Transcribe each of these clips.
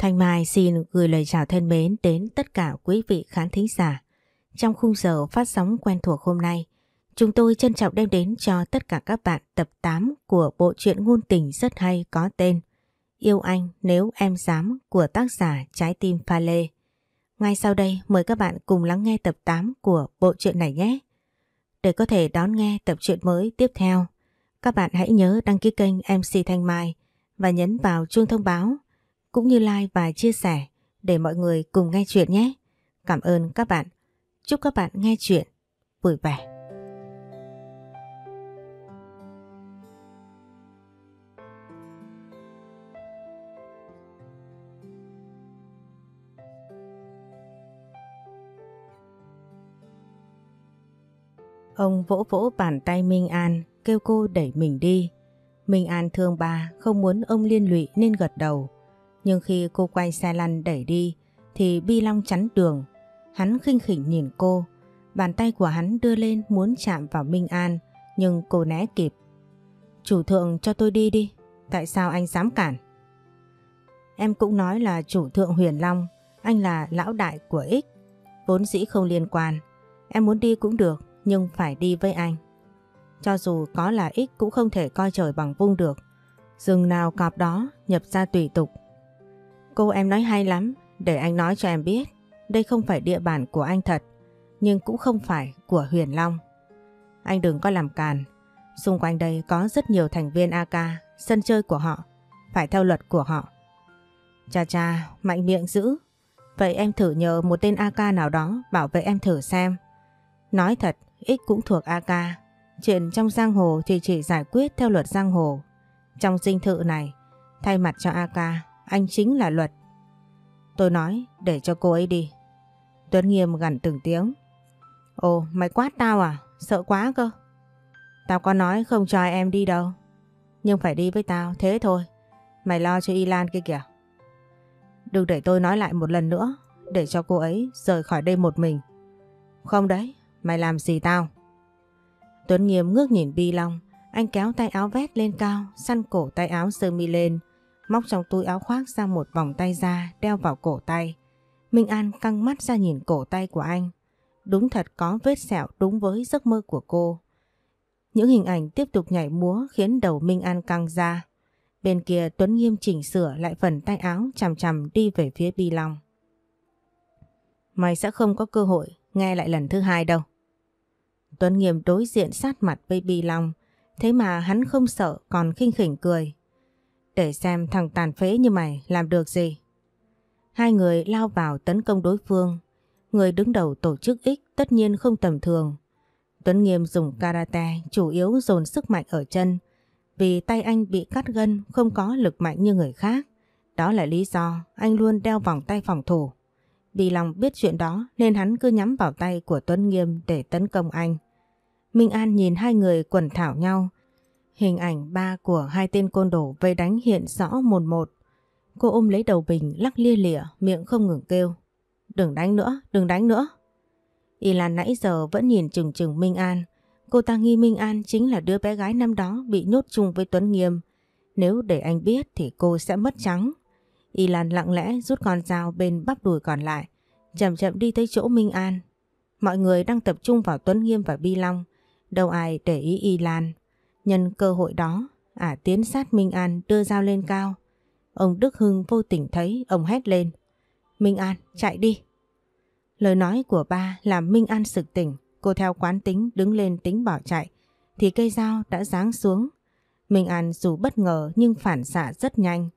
Thanh Mai xin gửi lời chào thân mến đến tất cả quý vị khán thính giả. Trong khung giờ phát sóng quen thuộc hôm nay, chúng tôi trân trọng đem đến cho tất cả các bạn tập 8 của bộ truyện ngôn tình rất hay có tên Yêu Anh Nếu Em Dám của tác giả Trái Tim Pha Lê. Ngay sau đây mời các bạn cùng lắng nghe tập 8 của bộ truyện này nhé. Để có thể đón nghe tập truyện mới tiếp theo, các bạn hãy nhớ đăng ký kênh MC Thanh Mai và nhấn vào chuông thông báo cũng như like và chia sẻ để mọi người cùng nghe chuyện nhé. Cảm ơn các bạn. Chúc các bạn nghe chuyện vui vẻ. Ông vỗ vỗ bàn tay Minh An, kêu cô đẩy mình đi. Minh An thương bà, không muốn ông liên lụy nên gật đầu. Nhưng khi cô quay xe lăn đẩy đi thì Bi Long chắn đường. Hắn khinh khỉnh nhìn cô, bàn tay của hắn đưa lên muốn chạm vào Minh An nhưng cô né kịp. Chủ thượng cho tôi đi đi, tại sao anh dám cản? Em cũng nói là chủ thượng Huyền Long, anh là lão đại của ích, vốn dĩ không liên quan. Em muốn đi cũng được, nhưng phải đi với anh. Cho dù có là ích cũng không thể coi trời bằng vung được. Rừng nào cọp đó nhập ra tùy tục Cô em nói hay lắm, để anh nói cho em biết, đây không phải địa bàn của anh thật, nhưng cũng không phải của Huyền Long. Anh đừng có làm càn, xung quanh đây có rất nhiều thành viên AK, sân chơi của họ, phải theo luật của họ. Cha cha, mạnh miệng dữ, vậy em thử nhờ một tên AK nào đó bảo vệ em thử xem. Nói thật, ích cũng thuộc AK, chuyện trong giang hồ thì chỉ giải quyết theo luật giang hồ. Trong dinh thự này, thay mặt cho AK, anh chính là Luật. Tôi nói để cho cô ấy đi. Tuấn Nghiêm gằn từng tiếng. Ồ, mày quát tao à? Sợ quá cơ. Tao có nói không cho em đi đâu. Nhưng phải đi với tao, thế thôi. Mày lo cho Y Lan kia kìa. Đừng để tôi nói lại một lần nữa, để cho cô ấy rời khỏi đây một mình. Không đấy, mày làm gì tao? Tuấn Nghiêm ngước nhìn Bi Long, anh kéo tay áo vét lên cao, săn cổ tay áo sơ mi lên, móc trong túi áo khoác ra một vòng tay da đeo vào cổ tay. Minh An căng mắt ra nhìn cổ tay của anh. Đúng thật có vết sẹo đúng với giấc mơ của cô. Những hình ảnh tiếp tục nhảy múa khiến đầu Minh An căng ra. Bên kia Tuấn Nghiêm chỉnh sửa lại phần tay áo chằm chằm đi về phía Bi Long. Mày sẽ không có cơ hội nghe lại lần thứ hai đâu. Tuấn Nghiêm đối diện sát mặt với Bi Long, thế mà hắn không sợ còn khinh khỉnh cười. Để xem thằng tàn phế như mày làm được gì. Hai người lao vào tấn công đối phương. Người đứng đầu tổ chức X tất nhiên không tầm thường. Tuấn Nghiêm dùng karate chủ yếu dồn sức mạnh ở chân vì tay anh bị cắt gân không có lực mạnh như người khác. Đó là lý do anh luôn đeo vòng tay phòng thủ. Vì lòng biết chuyện đó nên hắn cứ nhắm vào tay của Tuấn Nghiêm để tấn công anh. Minh An nhìn hai người quần thảo nhau Hình ảnh ba của hai tên côn đồ vây đánh hiện rõ một một. Cô ôm lấy đầu Bình lắc lia lịa, miệng không ngừng kêu. Đừng đánh nữa, đừng đánh nữa. Y Lan nãy giờ vẫn nhìn chừng chừng Minh An. Cô ta nghi Minh An chính là đứa bé gái năm đó bị nhốt chung với Tuấn Nghiêm. Nếu để anh biết thì cô sẽ mất trắng. Y Lan lặng lẽ rút con dao bên bắp đùi còn lại, chậm chậm đi tới chỗ Minh An. Mọi người đang tập trung vào Tuấn Nghiêm và Bi Long, đâu ai để ý Y Lan. Nhân cơ hội đó, ả tiến sát Minh An đưa dao lên cao. Ông Đức Hưng vô tình thấy, ông hét lên. Minh An, chạy đi. Lời nói của ba làm Minh An sực tỉnh, cô theo quán tính đứng lên tính bỏ chạy, thì cây dao đã giáng xuống. Minh An dù bất ngờ nhưng phản xạ rất nhanh.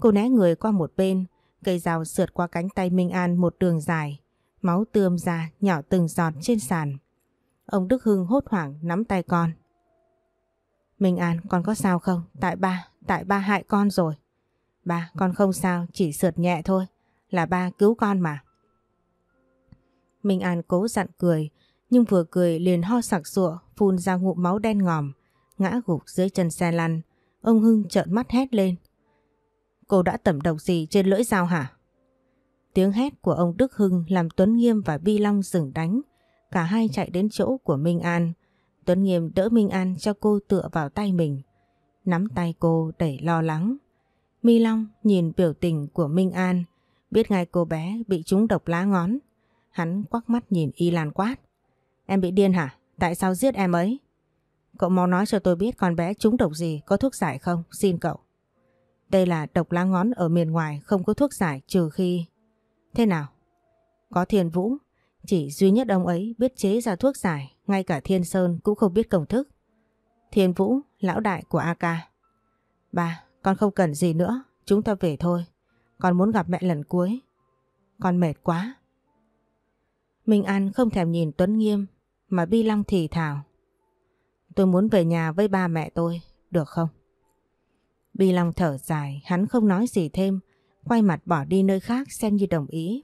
Cô né người qua một bên, cây dao sượt qua cánh tay Minh An một đường dài, máu tươm ra nhỏ từng giọt trên sàn. Ông Đức Hưng hốt hoảng nắm tay con, Minh An con có sao không? Tại ba, tại ba hại con rồi. Ba, con không sao, chỉ sượt nhẹ thôi. Là ba cứu con mà. Minh An cố dặn cười, nhưng vừa cười liền ho sặc sụa, phun ra ngụm máu đen ngòm, ngã gục dưới chân xe lăn. Ông Hưng trợn mắt hét lên. Cô đã tẩm độc gì trên lưỡi dao hả? Tiếng hét của ông Đức Hưng làm Tuấn Nghiêm và Vi Long dừng đánh. Cả hai chạy đến chỗ của Minh An. Tuấn Nghiêm đỡ Minh An cho cô tựa vào tay mình. Nắm tay cô đầy lo lắng. Mi Long nhìn biểu tình của Minh An, biết ngay cô bé bị trúng độc lá ngón. Hắn quắc mắt nhìn y lan quát. Em bị điên hả? Tại sao giết em ấy? Cậu mau nói cho tôi biết con bé trúng độc gì, có thuốc giải không? Xin cậu. Đây là độc lá ngón ở miền ngoài không có thuốc giải trừ khi... Thế nào? Có thiền vũ, chỉ duy nhất ông ấy biết chế ra thuốc giải ngay cả Thiên Sơn cũng không biết công thức. Thiên Vũ, lão đại của A Ca. Ba, con không cần gì nữa, chúng ta về thôi. Con muốn gặp mẹ lần cuối. Con mệt quá. Minh An không thèm nhìn Tuấn Nghiêm mà Bi Long thì thào. Tôi muốn về nhà với ba mẹ tôi, được không? Bi Long thở dài, hắn không nói gì thêm, quay mặt bỏ đi nơi khác xem như đồng ý.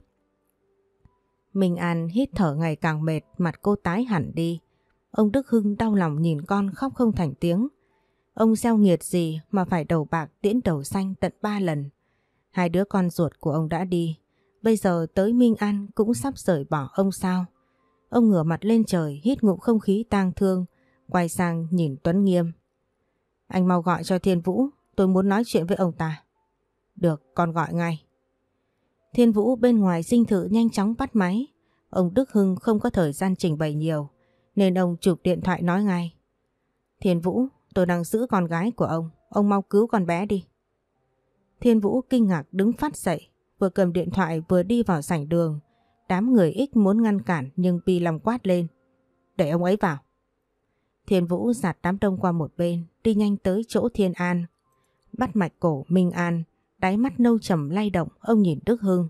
Minh An hít thở ngày càng mệt, mặt cô tái hẳn đi. Ông Đức Hưng đau lòng nhìn con khóc không thành tiếng. Ông gieo nghiệt gì mà phải đầu bạc tiễn đầu xanh tận ba lần. Hai đứa con ruột của ông đã đi. Bây giờ tới Minh An cũng sắp rời bỏ ông sao. Ông ngửa mặt lên trời hít ngụm không khí tang thương, quay sang nhìn Tuấn Nghiêm. Anh mau gọi cho Thiên Vũ, tôi muốn nói chuyện với ông ta. Được, con gọi ngay. Thiên Vũ bên ngoài dinh thự nhanh chóng bắt máy. Ông Đức Hưng không có thời gian trình bày nhiều, nên ông chụp điện thoại nói ngay. Thiên Vũ, tôi đang giữ con gái của ông, ông mau cứu con bé đi. Thiên Vũ kinh ngạc đứng phát dậy, vừa cầm điện thoại vừa đi vào sảnh đường. Đám người ít muốn ngăn cản nhưng Pi lòng quát lên. Để ông ấy vào. Thiên Vũ giạt đám đông qua một bên, đi nhanh tới chỗ Thiên An. Bắt mạch cổ Minh An Đáy mắt nâu trầm lay động, ông nhìn Đức Hưng.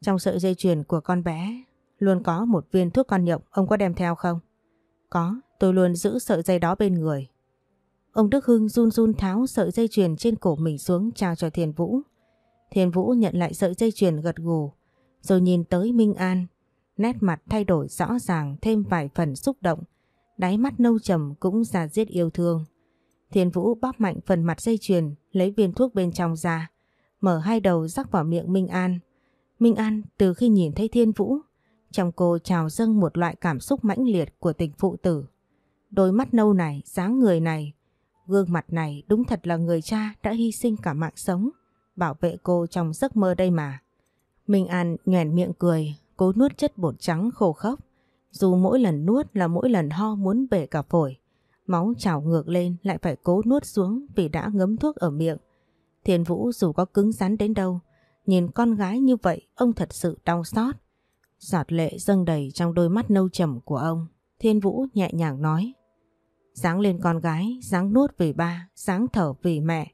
Trong sợi dây chuyền của con bé, luôn có một viên thuốc con nhộng, ông có đem theo không? Có, tôi luôn giữ sợi dây đó bên người. Ông Đức Hưng run run tháo sợi dây chuyền trên cổ mình xuống trao cho Thiền Vũ. Thiền Vũ nhận lại sợi dây chuyền gật gù, rồi nhìn tới Minh An. Nét mặt thay đổi rõ ràng thêm vài phần xúc động, đáy mắt nâu trầm cũng già giết yêu thương. Thiên Vũ bóp mạnh phần mặt dây chuyền, lấy viên thuốc bên trong ra, mở hai đầu rắc vào miệng Minh An. Minh An từ khi nhìn thấy Thiên Vũ, trong cô trào dâng một loại cảm xúc mãnh liệt của tình phụ tử. Đôi mắt nâu này, dáng người này, gương mặt này đúng thật là người cha đã hy sinh cả mạng sống, bảo vệ cô trong giấc mơ đây mà. Minh An nhoèn miệng cười, cố nuốt chất bột trắng khô khóc. Dù mỗi lần nuốt là mỗi lần ho muốn bể cả phổi, Máu trào ngược lên lại phải cố nuốt xuống vì đã ngấm thuốc ở miệng. Thiên Vũ dù có cứng rắn đến đâu, nhìn con gái như vậy ông thật sự đau xót. Giọt lệ dâng đầy trong đôi mắt nâu trầm của ông. Thiên Vũ nhẹ nhàng nói. Sáng lên con gái, sáng nuốt vì ba, sáng thở vì mẹ.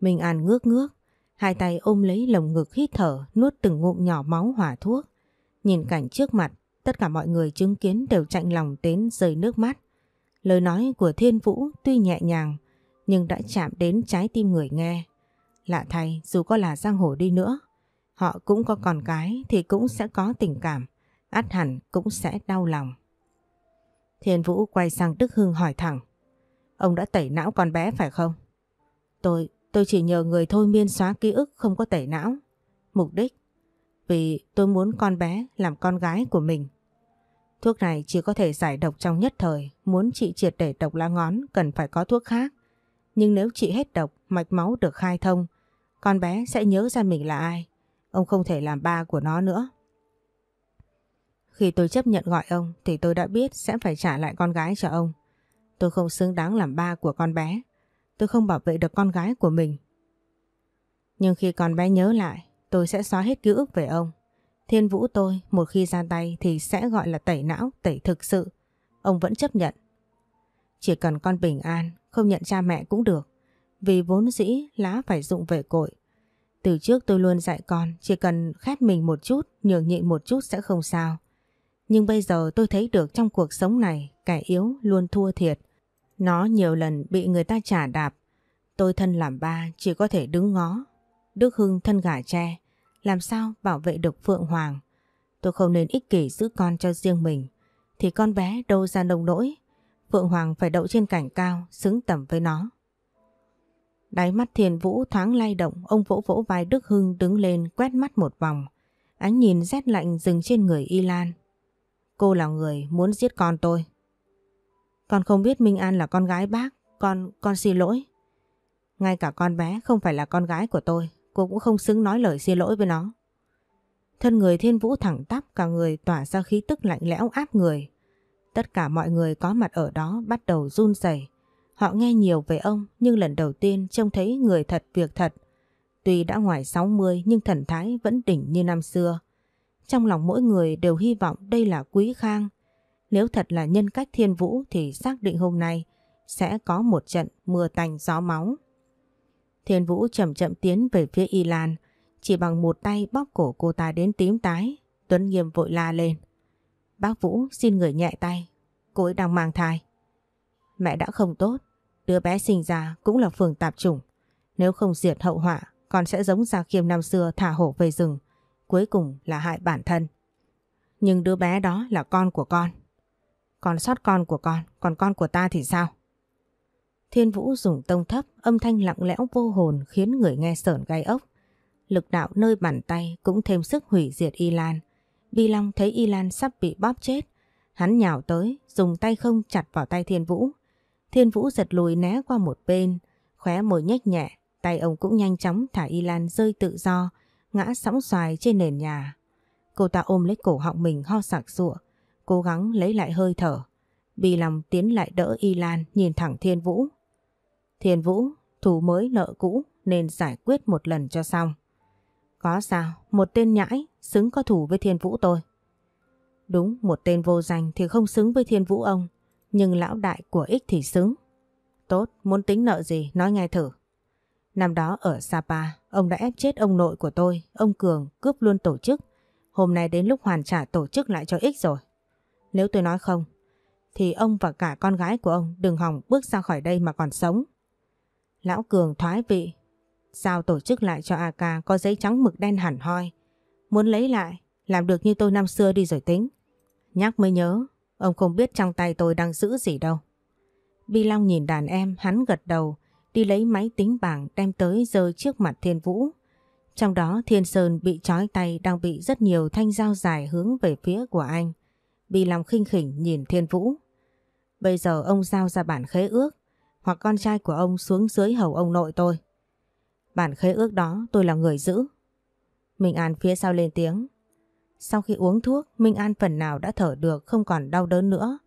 Minh An ngước ngước, hai tay ôm lấy lồng ngực hít thở, nuốt từng ngụm nhỏ máu hỏa thuốc. Nhìn cảnh trước mặt, tất cả mọi người chứng kiến đều chạnh lòng đến rơi nước mắt. Lời nói của Thiên Vũ tuy nhẹ nhàng nhưng đã chạm đến trái tim người nghe. Lạ thay dù có là giang hồ đi nữa, họ cũng có con cái thì cũng sẽ có tình cảm, át hẳn cũng sẽ đau lòng. Thiên Vũ quay sang Đức Hưng hỏi thẳng, ông đã tẩy não con bé phải không? Tôi, tôi chỉ nhờ người thôi miên xóa ký ức không có tẩy não. Mục đích, vì tôi muốn con bé làm con gái của mình. Thuốc này chỉ có thể giải độc trong nhất thời, muốn chị triệt để độc lá ngón cần phải có thuốc khác. Nhưng nếu chị hết độc, mạch máu được khai thông, con bé sẽ nhớ ra mình là ai. Ông không thể làm ba của nó nữa. Khi tôi chấp nhận gọi ông thì tôi đã biết sẽ phải trả lại con gái cho ông. Tôi không xứng đáng làm ba của con bé. Tôi không bảo vệ được con gái của mình. Nhưng khi con bé nhớ lại, tôi sẽ xóa hết ký ức về ông. Thiên Vũ tôi một khi ra tay thì sẽ gọi là tẩy não, tẩy thực sự. Ông vẫn chấp nhận. Chỉ cần con bình an, không nhận cha mẹ cũng được. Vì vốn dĩ lá phải dụng về cội. Từ trước tôi luôn dạy con chỉ cần khét mình một chút, nhường nhịn một chút sẽ không sao. Nhưng bây giờ tôi thấy được trong cuộc sống này kẻ yếu luôn thua thiệt. Nó nhiều lần bị người ta trả đạp. Tôi thân làm ba chỉ có thể đứng ngó. Đức Hưng thân gà tre làm sao bảo vệ được Phượng Hoàng. Tôi không nên ích kỷ giữ con cho riêng mình, thì con bé đâu ra nông nỗi. Phượng Hoàng phải đậu trên cảnh cao, xứng tầm với nó. Đáy mắt thiền vũ thoáng lay động, ông vỗ vỗ vai Đức Hưng đứng lên quét mắt một vòng. Ánh nhìn rét lạnh dừng trên người Y Lan. Cô là người muốn giết con tôi. Con không biết Minh An là con gái bác, con, con xin lỗi. Ngay cả con bé không phải là con gái của tôi, cô cũng không xứng nói lời xin lỗi với nó. Thân người thiên vũ thẳng tắp cả người tỏa ra khí tức lạnh lẽo áp người. Tất cả mọi người có mặt ở đó bắt đầu run rẩy. Họ nghe nhiều về ông nhưng lần đầu tiên trông thấy người thật việc thật. Tuy đã ngoài 60 nhưng thần thái vẫn đỉnh như năm xưa. Trong lòng mỗi người đều hy vọng đây là quý khang. Nếu thật là nhân cách thiên vũ thì xác định hôm nay sẽ có một trận mưa tành gió máu. Thiên Vũ chậm chậm tiến về phía Y Lan, chỉ bằng một tay bóp cổ cô ta đến tím tái. Tuấn Nghiêm vội la lên. Bác Vũ xin người nhẹ tay, cô ấy đang mang thai. Mẹ đã không tốt, đứa bé sinh ra cũng là phường tạp chủng. Nếu không diệt hậu họa, còn sẽ giống Gia Khiêm năm xưa thả hổ về rừng, cuối cùng là hại bản thân. Nhưng đứa bé đó là con của con. Còn sót con của con, còn con của ta thì sao? Thiên Vũ dùng tông thấp, âm thanh lặng lẽo vô hồn khiến người nghe sởn gai ốc. Lực đạo nơi bàn tay cũng thêm sức hủy diệt Y Lan. Vi Long thấy Y Lan sắp bị bóp chết. Hắn nhào tới, dùng tay không chặt vào tay Thiên Vũ. Thiên Vũ giật lùi né qua một bên, khóe môi nhếch nhẹ, tay ông cũng nhanh chóng thả Y Lan rơi tự do, ngã sóng xoài trên nền nhà. Cô ta ôm lấy cổ họng mình ho sặc sụa, cố gắng lấy lại hơi thở. Vì lòng tiến lại đỡ Y Lan nhìn thẳng Thiên Vũ. Thiên Vũ thù mới nợ cũ nên giải quyết một lần cho xong. Có sao, một tên nhãi xứng có thủ với Thiên Vũ tôi. Đúng, một tên vô danh thì không xứng với Thiên Vũ ông, nhưng lão đại của ích thì xứng. Tốt, muốn tính nợ gì nói ngay thử. Năm đó ở Sapa, ông đã ép chết ông nội của tôi, ông Cường cướp luôn tổ chức. Hôm nay đến lúc hoàn trả tổ chức lại cho ích rồi. Nếu tôi nói không, thì ông và cả con gái của ông đừng hòng bước ra khỏi đây mà còn sống. Lão Cường thoái vị. Sao tổ chức lại cho AK có giấy trắng mực đen hẳn hoi. Muốn lấy lại, làm được như tôi năm xưa đi rồi tính. Nhắc mới nhớ, ông không biết trong tay tôi đang giữ gì đâu. Bi Long nhìn đàn em, hắn gật đầu, đi lấy máy tính bảng đem tới rơi trước mặt Thiên Vũ. Trong đó Thiên Sơn bị trói tay đang bị rất nhiều thanh dao dài hướng về phía của anh. Bi Long khinh khỉnh nhìn Thiên Vũ. Bây giờ ông giao ra bản khế ước, hoặc con trai của ông xuống dưới hầu ông nội tôi. Bản khế ước đó tôi là người giữ. Minh An phía sau lên tiếng. Sau khi uống thuốc, Minh An phần nào đã thở được không còn đau đớn nữa.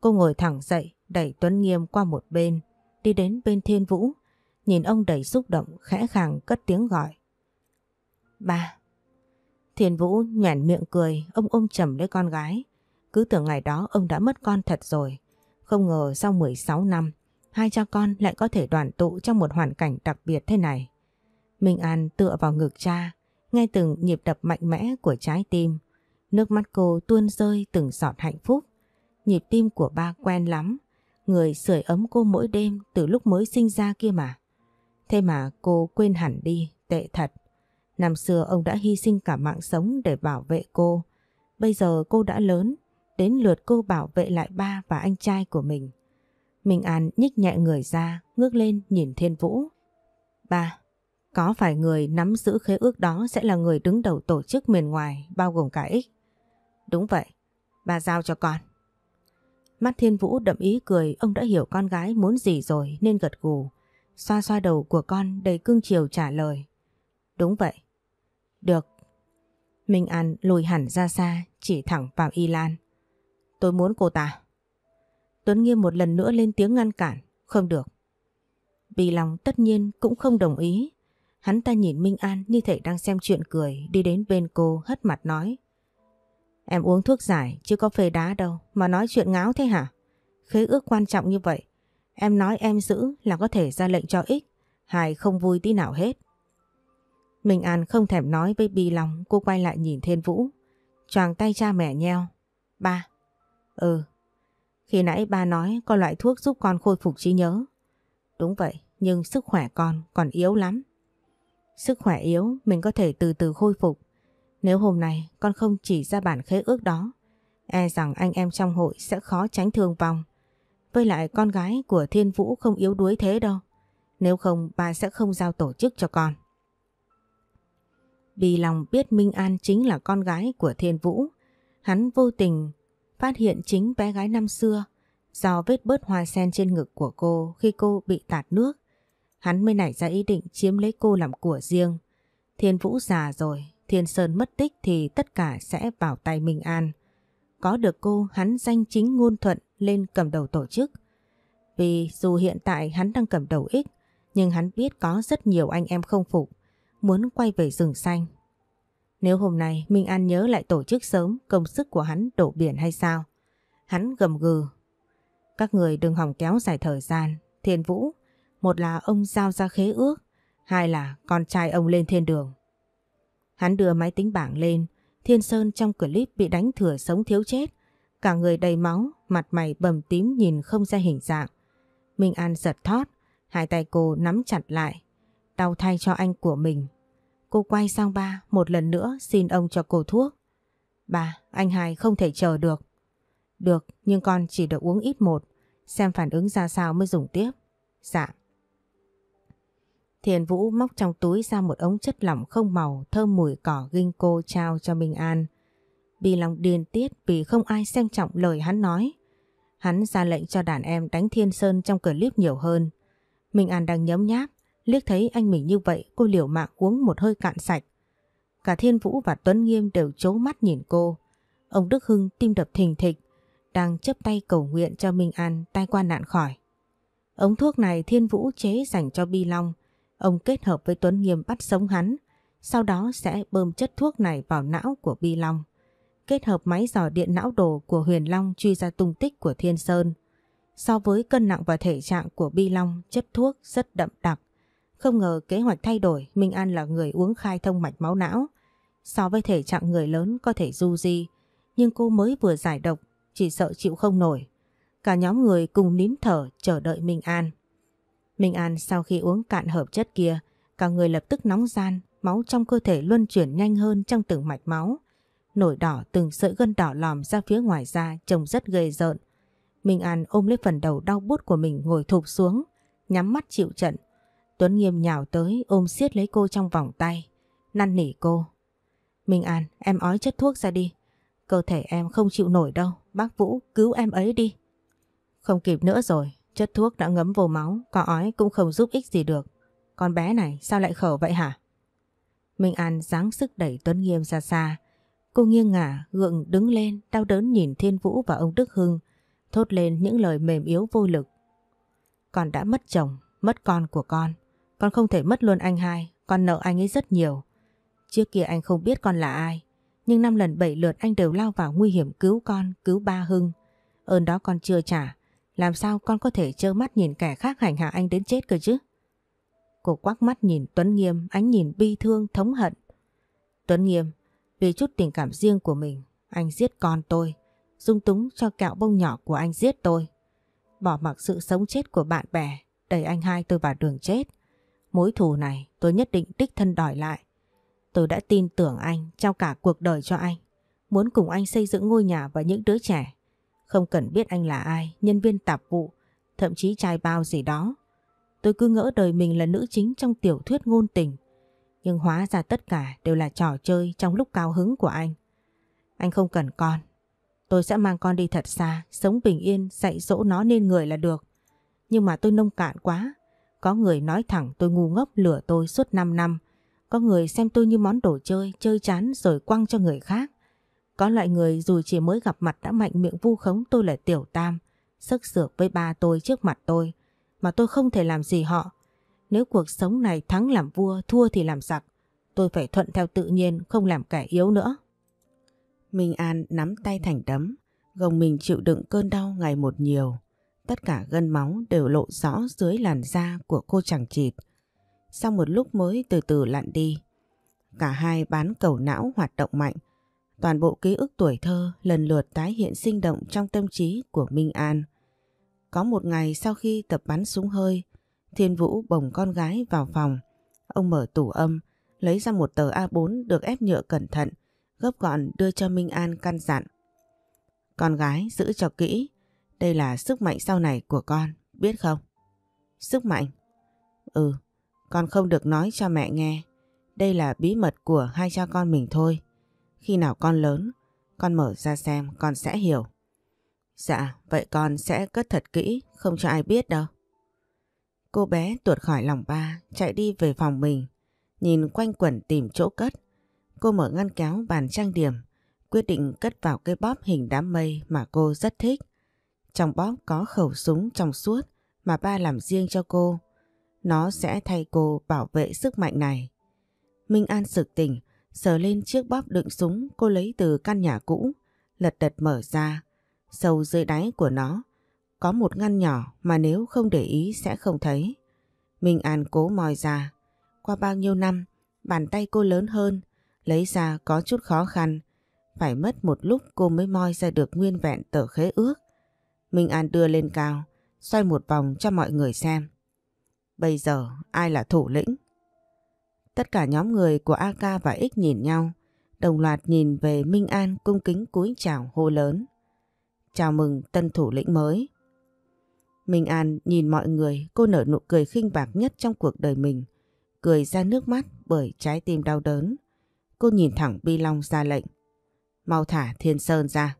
Cô ngồi thẳng dậy, đẩy Tuấn Nghiêm qua một bên, đi đến bên Thiên Vũ, nhìn ông đầy xúc động, khẽ khàng cất tiếng gọi. Ba. Thiên Vũ nhoẻn miệng cười, ông ôm chầm lấy con gái. Cứ tưởng ngày đó ông đã mất con thật rồi. Không ngờ sau 16 năm, hai cha con lại có thể đoàn tụ trong một hoàn cảnh đặc biệt thế này. Minh An tựa vào ngực cha, nghe từng nhịp đập mạnh mẽ của trái tim. Nước mắt cô tuôn rơi từng giọt hạnh phúc. Nhịp tim của ba quen lắm, người sưởi ấm cô mỗi đêm từ lúc mới sinh ra kia mà. Thế mà cô quên hẳn đi, tệ thật. Năm xưa ông đã hy sinh cả mạng sống để bảo vệ cô. Bây giờ cô đã lớn, đến lượt cô bảo vệ lại ba và anh trai của mình. Minh An nhích nhẹ người ra, ngước lên nhìn Thiên Vũ. Ba, có phải người nắm giữ khế ước đó sẽ là người đứng đầu tổ chức miền ngoài, bao gồm cả ích? Đúng vậy, Ba giao cho con. Mắt Thiên Vũ đậm ý cười, ông đã hiểu con gái muốn gì rồi nên gật gù. Xoa xoa đầu của con đầy cương chiều trả lời. Đúng vậy. Được. Minh An lùi hẳn ra xa, chỉ thẳng vào Y Lan. Tôi muốn cô ta. Tuấn Nghiêm một lần nữa lên tiếng ngăn cản, không được. Bì Long tất nhiên cũng không đồng ý. Hắn ta nhìn Minh An như thể đang xem chuyện cười, đi đến bên cô hất mặt nói. Em uống thuốc giải chứ có phê đá đâu mà nói chuyện ngáo thế hả? Khế ước quan trọng như vậy, em nói em giữ là có thể ra lệnh cho ích, hài không vui tí nào hết. Minh An không thèm nói với Bì Long, cô quay lại nhìn Thiên Vũ. Choàng tay cha mẹ nheo. Ba. Ừ, khi nãy ba nói có loại thuốc giúp con khôi phục trí nhớ. Đúng vậy, nhưng sức khỏe con còn yếu lắm. Sức khỏe yếu mình có thể từ từ khôi phục. Nếu hôm nay con không chỉ ra bản khế ước đó, e rằng anh em trong hội sẽ khó tránh thương vong. Với lại con gái của Thiên Vũ không yếu đuối thế đâu. Nếu không ba sẽ không giao tổ chức cho con. Vì lòng biết Minh An chính là con gái của Thiên Vũ, hắn vô tình phát hiện chính bé gái năm xưa do vết bớt hoa sen trên ngực của cô khi cô bị tạt nước. Hắn mới nảy ra ý định chiếm lấy cô làm của riêng. Thiên Vũ già rồi, Thiên Sơn mất tích thì tất cả sẽ vào tay Minh An. Có được cô, hắn danh chính ngôn thuận lên cầm đầu tổ chức. Vì dù hiện tại hắn đang cầm đầu ích, nhưng hắn biết có rất nhiều anh em không phục, muốn quay về rừng xanh nếu hôm nay Minh An nhớ lại tổ chức sớm công sức của hắn đổ biển hay sao? Hắn gầm gừ. Các người đừng hỏng kéo dài thời gian. Thiên Vũ, một là ông giao ra khế ước, hai là con trai ông lên thiên đường. Hắn đưa máy tính bảng lên, Thiên Sơn trong clip bị đánh thừa sống thiếu chết. Cả người đầy máu, mặt mày bầm tím nhìn không ra hình dạng. Minh An giật thót, hai tay cô nắm chặt lại. Đau thay cho anh của mình Cô quay sang ba một lần nữa xin ông cho cô thuốc. Bà, anh hai không thể chờ được. Được, nhưng con chỉ được uống ít một, xem phản ứng ra sao mới dùng tiếp. Dạ. Thiền Vũ móc trong túi ra một ống chất lỏng không màu thơm mùi cỏ ginh cô trao cho Minh An. Bi lòng điên tiết vì không ai xem trọng lời hắn nói. Hắn ra lệnh cho đàn em đánh Thiên Sơn trong clip nhiều hơn. Minh An đang nhấm nháp Liếc thấy anh mình như vậy cô liều mạng uống một hơi cạn sạch. Cả Thiên Vũ và Tuấn Nghiêm đều chố mắt nhìn cô. Ông Đức Hưng tim đập thình thịch, đang chấp tay cầu nguyện cho Minh An tai qua nạn khỏi. Ống thuốc này Thiên Vũ chế dành cho Bi Long. Ông kết hợp với Tuấn Nghiêm bắt sống hắn, sau đó sẽ bơm chất thuốc này vào não của Bi Long. Kết hợp máy dò điện não đồ của Huyền Long truy ra tung tích của Thiên Sơn. So với cân nặng và thể trạng của Bi Long, chất thuốc rất đậm đặc, không ngờ kế hoạch thay đổi, Minh An là người uống khai thông mạch máu não. So với thể trạng người lớn có thể du di, nhưng cô mới vừa giải độc, chỉ sợ chịu không nổi. Cả nhóm người cùng nín thở chờ đợi Minh An. Minh An sau khi uống cạn hợp chất kia, cả người lập tức nóng gian, máu trong cơ thể luân chuyển nhanh hơn trong từng mạch máu. Nổi đỏ từng sợi gân đỏ lòm ra phía ngoài da trông rất ghê rợn. Minh An ôm lấy phần đầu đau bút của mình ngồi thụp xuống, nhắm mắt chịu trận, Tuấn Nghiêm nhào tới ôm siết lấy cô trong vòng tay, năn nỉ cô. Minh An, em ói chất thuốc ra đi. Cơ thể em không chịu nổi đâu, bác Vũ cứu em ấy đi. Không kịp nữa rồi, chất thuốc đã ngấm vô máu, có ói cũng không giúp ích gì được. Con bé này sao lại khổ vậy hả? Minh An dáng sức đẩy Tuấn Nghiêm ra xa. Cô nghiêng ngả, gượng đứng lên, đau đớn nhìn Thiên Vũ và ông Đức Hưng, thốt lên những lời mềm yếu vô lực. Con đã mất chồng, mất con của con. Con không thể mất luôn anh hai, con nợ anh ấy rất nhiều. Trước kia anh không biết con là ai, nhưng năm lần bảy lượt anh đều lao vào nguy hiểm cứu con, cứu ba Hưng. Ơn đó con chưa trả, làm sao con có thể trơ mắt nhìn kẻ khác hành hạ anh đến chết cơ chứ? Cô quắc mắt nhìn Tuấn Nghiêm, ánh nhìn bi thương, thống hận. Tuấn Nghiêm, vì chút tình cảm riêng của mình, anh giết con tôi, dung túng cho kẹo bông nhỏ của anh giết tôi. Bỏ mặc sự sống chết của bạn bè, đẩy anh hai tôi vào đường chết. Mối thù này tôi nhất định đích thân đòi lại. Tôi đã tin tưởng anh, trao cả cuộc đời cho anh. Muốn cùng anh xây dựng ngôi nhà và những đứa trẻ. Không cần biết anh là ai, nhân viên tạp vụ, thậm chí trai bao gì đó. Tôi cứ ngỡ đời mình là nữ chính trong tiểu thuyết ngôn tình. Nhưng hóa ra tất cả đều là trò chơi trong lúc cao hứng của anh. Anh không cần con. Tôi sẽ mang con đi thật xa, sống bình yên, dạy dỗ nó nên người là được. Nhưng mà tôi nông cạn quá. Có người nói thẳng tôi ngu ngốc lửa tôi suốt 5 năm. Có người xem tôi như món đồ chơi, chơi chán rồi quăng cho người khác. Có loại người dù chỉ mới gặp mặt đã mạnh miệng vu khống tôi là tiểu tam, sức sược với ba tôi trước mặt tôi, mà tôi không thể làm gì họ. Nếu cuộc sống này thắng làm vua, thua thì làm giặc, tôi phải thuận theo tự nhiên, không làm kẻ yếu nữa. Minh An nắm tay thành đấm, gồng mình chịu đựng cơn đau ngày một nhiều. Tất cả gân máu đều lộ rõ dưới làn da của cô chàng chịt. Sau một lúc mới từ từ lặn đi. Cả hai bán cầu não hoạt động mạnh. Toàn bộ ký ức tuổi thơ lần lượt tái hiện sinh động trong tâm trí của Minh An. Có một ngày sau khi tập bắn súng hơi, Thiên Vũ bồng con gái vào phòng. Ông mở tủ âm, lấy ra một tờ A4 được ép nhựa cẩn thận, gấp gọn đưa cho Minh An căn dặn. Con gái giữ cho kỹ, đây là sức mạnh sau này của con, biết không? Sức mạnh? Ừ, con không được nói cho mẹ nghe. Đây là bí mật của hai cha con mình thôi. Khi nào con lớn, con mở ra xem con sẽ hiểu. Dạ, vậy con sẽ cất thật kỹ, không cho ai biết đâu. Cô bé tuột khỏi lòng ba, chạy đi về phòng mình, nhìn quanh quẩn tìm chỗ cất. Cô mở ngăn kéo bàn trang điểm, quyết định cất vào cây bóp hình đám mây mà cô rất thích. Trong bóp có khẩu súng trong suốt mà ba làm riêng cho cô. Nó sẽ thay cô bảo vệ sức mạnh này. Minh An sực tỉnh, sờ lên chiếc bóp đựng súng cô lấy từ căn nhà cũ, lật đật mở ra. Sâu dưới đáy của nó, có một ngăn nhỏ mà nếu không để ý sẽ không thấy. Minh An cố moi ra. Qua bao nhiêu năm, bàn tay cô lớn hơn, lấy ra có chút khó khăn. Phải mất một lúc cô mới moi ra được nguyên vẹn tờ khế ước Minh An đưa lên cao, xoay một vòng cho mọi người xem. Bây giờ ai là thủ lĩnh? Tất cả nhóm người của AK và X nhìn nhau, đồng loạt nhìn về Minh An cung kính cúi chào hô lớn. Chào mừng tân thủ lĩnh mới. Minh An nhìn mọi người, cô nở nụ cười khinh bạc nhất trong cuộc đời mình, cười ra nước mắt bởi trái tim đau đớn. Cô nhìn thẳng Bi Long ra lệnh. Mau thả Thiên Sơn ra.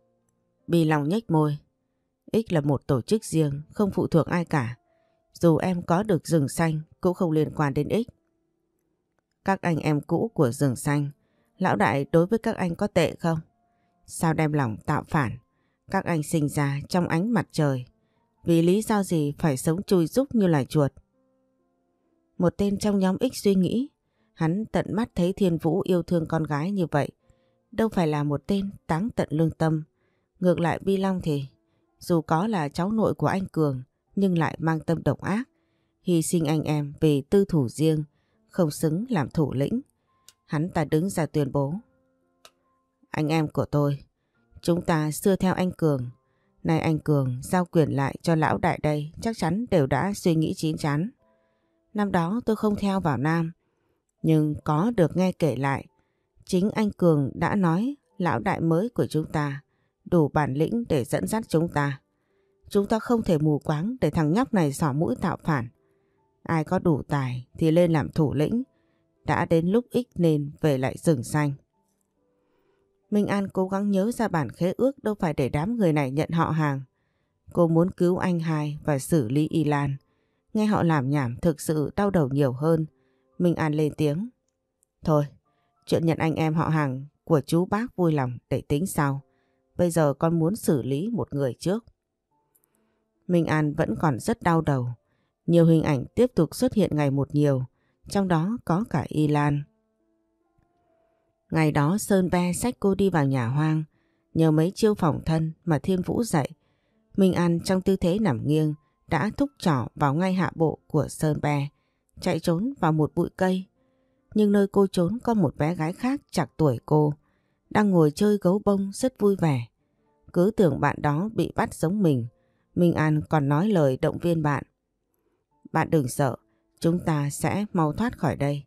Bi Long nhếch môi, X là một tổ chức riêng, không phụ thuộc ai cả. Dù em có được rừng xanh cũng không liên quan đến X. Các anh em cũ của rừng xanh, lão đại đối với các anh có tệ không? Sao đem lòng tạo phản? Các anh sinh ra trong ánh mặt trời. Vì lý do gì phải sống chui rúc như loài chuột? Một tên trong nhóm X suy nghĩ, hắn tận mắt thấy Thiên Vũ yêu thương con gái như vậy. Đâu phải là một tên táng tận lương tâm. Ngược lại Bi Long thì dù có là cháu nội của anh Cường nhưng lại mang tâm độc ác, hy sinh anh em vì tư thủ riêng, không xứng làm thủ lĩnh. Hắn ta đứng ra tuyên bố. Anh em của tôi, chúng ta xưa theo anh Cường, nay anh Cường giao quyền lại cho lão đại đây chắc chắn đều đã suy nghĩ chín chắn. Năm đó tôi không theo vào Nam, nhưng có được nghe kể lại, chính anh Cường đã nói lão đại mới của chúng ta đủ bản lĩnh để dẫn dắt chúng ta. Chúng ta không thể mù quáng để thằng nhóc này xỏ mũi tạo phản. Ai có đủ tài thì lên làm thủ lĩnh. Đã đến lúc ích nên về lại rừng xanh. Minh An cố gắng nhớ ra bản khế ước đâu phải để đám người này nhận họ hàng. Cô muốn cứu anh hai và xử lý Y Lan. Nghe họ làm nhảm thực sự đau đầu nhiều hơn. Minh An lên tiếng. Thôi, chuyện nhận anh em họ hàng của chú bác vui lòng để tính sau. Bây giờ con muốn xử lý một người trước. Minh An vẫn còn rất đau đầu. Nhiều hình ảnh tiếp tục xuất hiện ngày một nhiều, trong đó có cả Y Lan. Ngày đó Sơn Ve sách cô đi vào nhà hoang, nhờ mấy chiêu phòng thân mà Thiên Vũ dạy. Minh An trong tư thế nằm nghiêng đã thúc trỏ vào ngay hạ bộ của Sơn Ve, chạy trốn vào một bụi cây. Nhưng nơi cô trốn có một bé gái khác chạc tuổi cô, đang ngồi chơi gấu bông rất vui vẻ. Cứ tưởng bạn đó bị bắt giống mình, Minh An còn nói lời động viên bạn. Bạn đừng sợ, chúng ta sẽ mau thoát khỏi đây.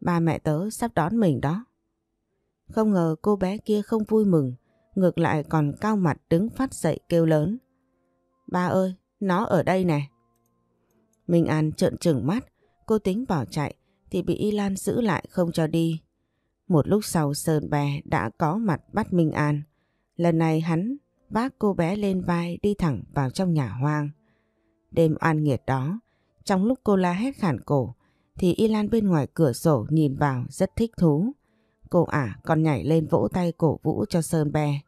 Ba mẹ tớ sắp đón mình đó. Không ngờ cô bé kia không vui mừng, ngược lại còn cao mặt đứng phát dậy kêu lớn. Ba ơi, nó ở đây nè. Minh An trợn trừng mắt, cô tính bỏ chạy thì bị Y Lan giữ lại không cho đi. Một lúc sau Sơn Bè đã có mặt bắt Minh An. Lần này hắn vác cô bé lên vai đi thẳng vào trong nhà hoang. Đêm oan nghiệt đó, trong lúc cô la hét khản cổ, thì Y Lan bên ngoài cửa sổ nhìn vào rất thích thú. Cô ả còn nhảy lên vỗ tay cổ vũ cho Sơn Bè.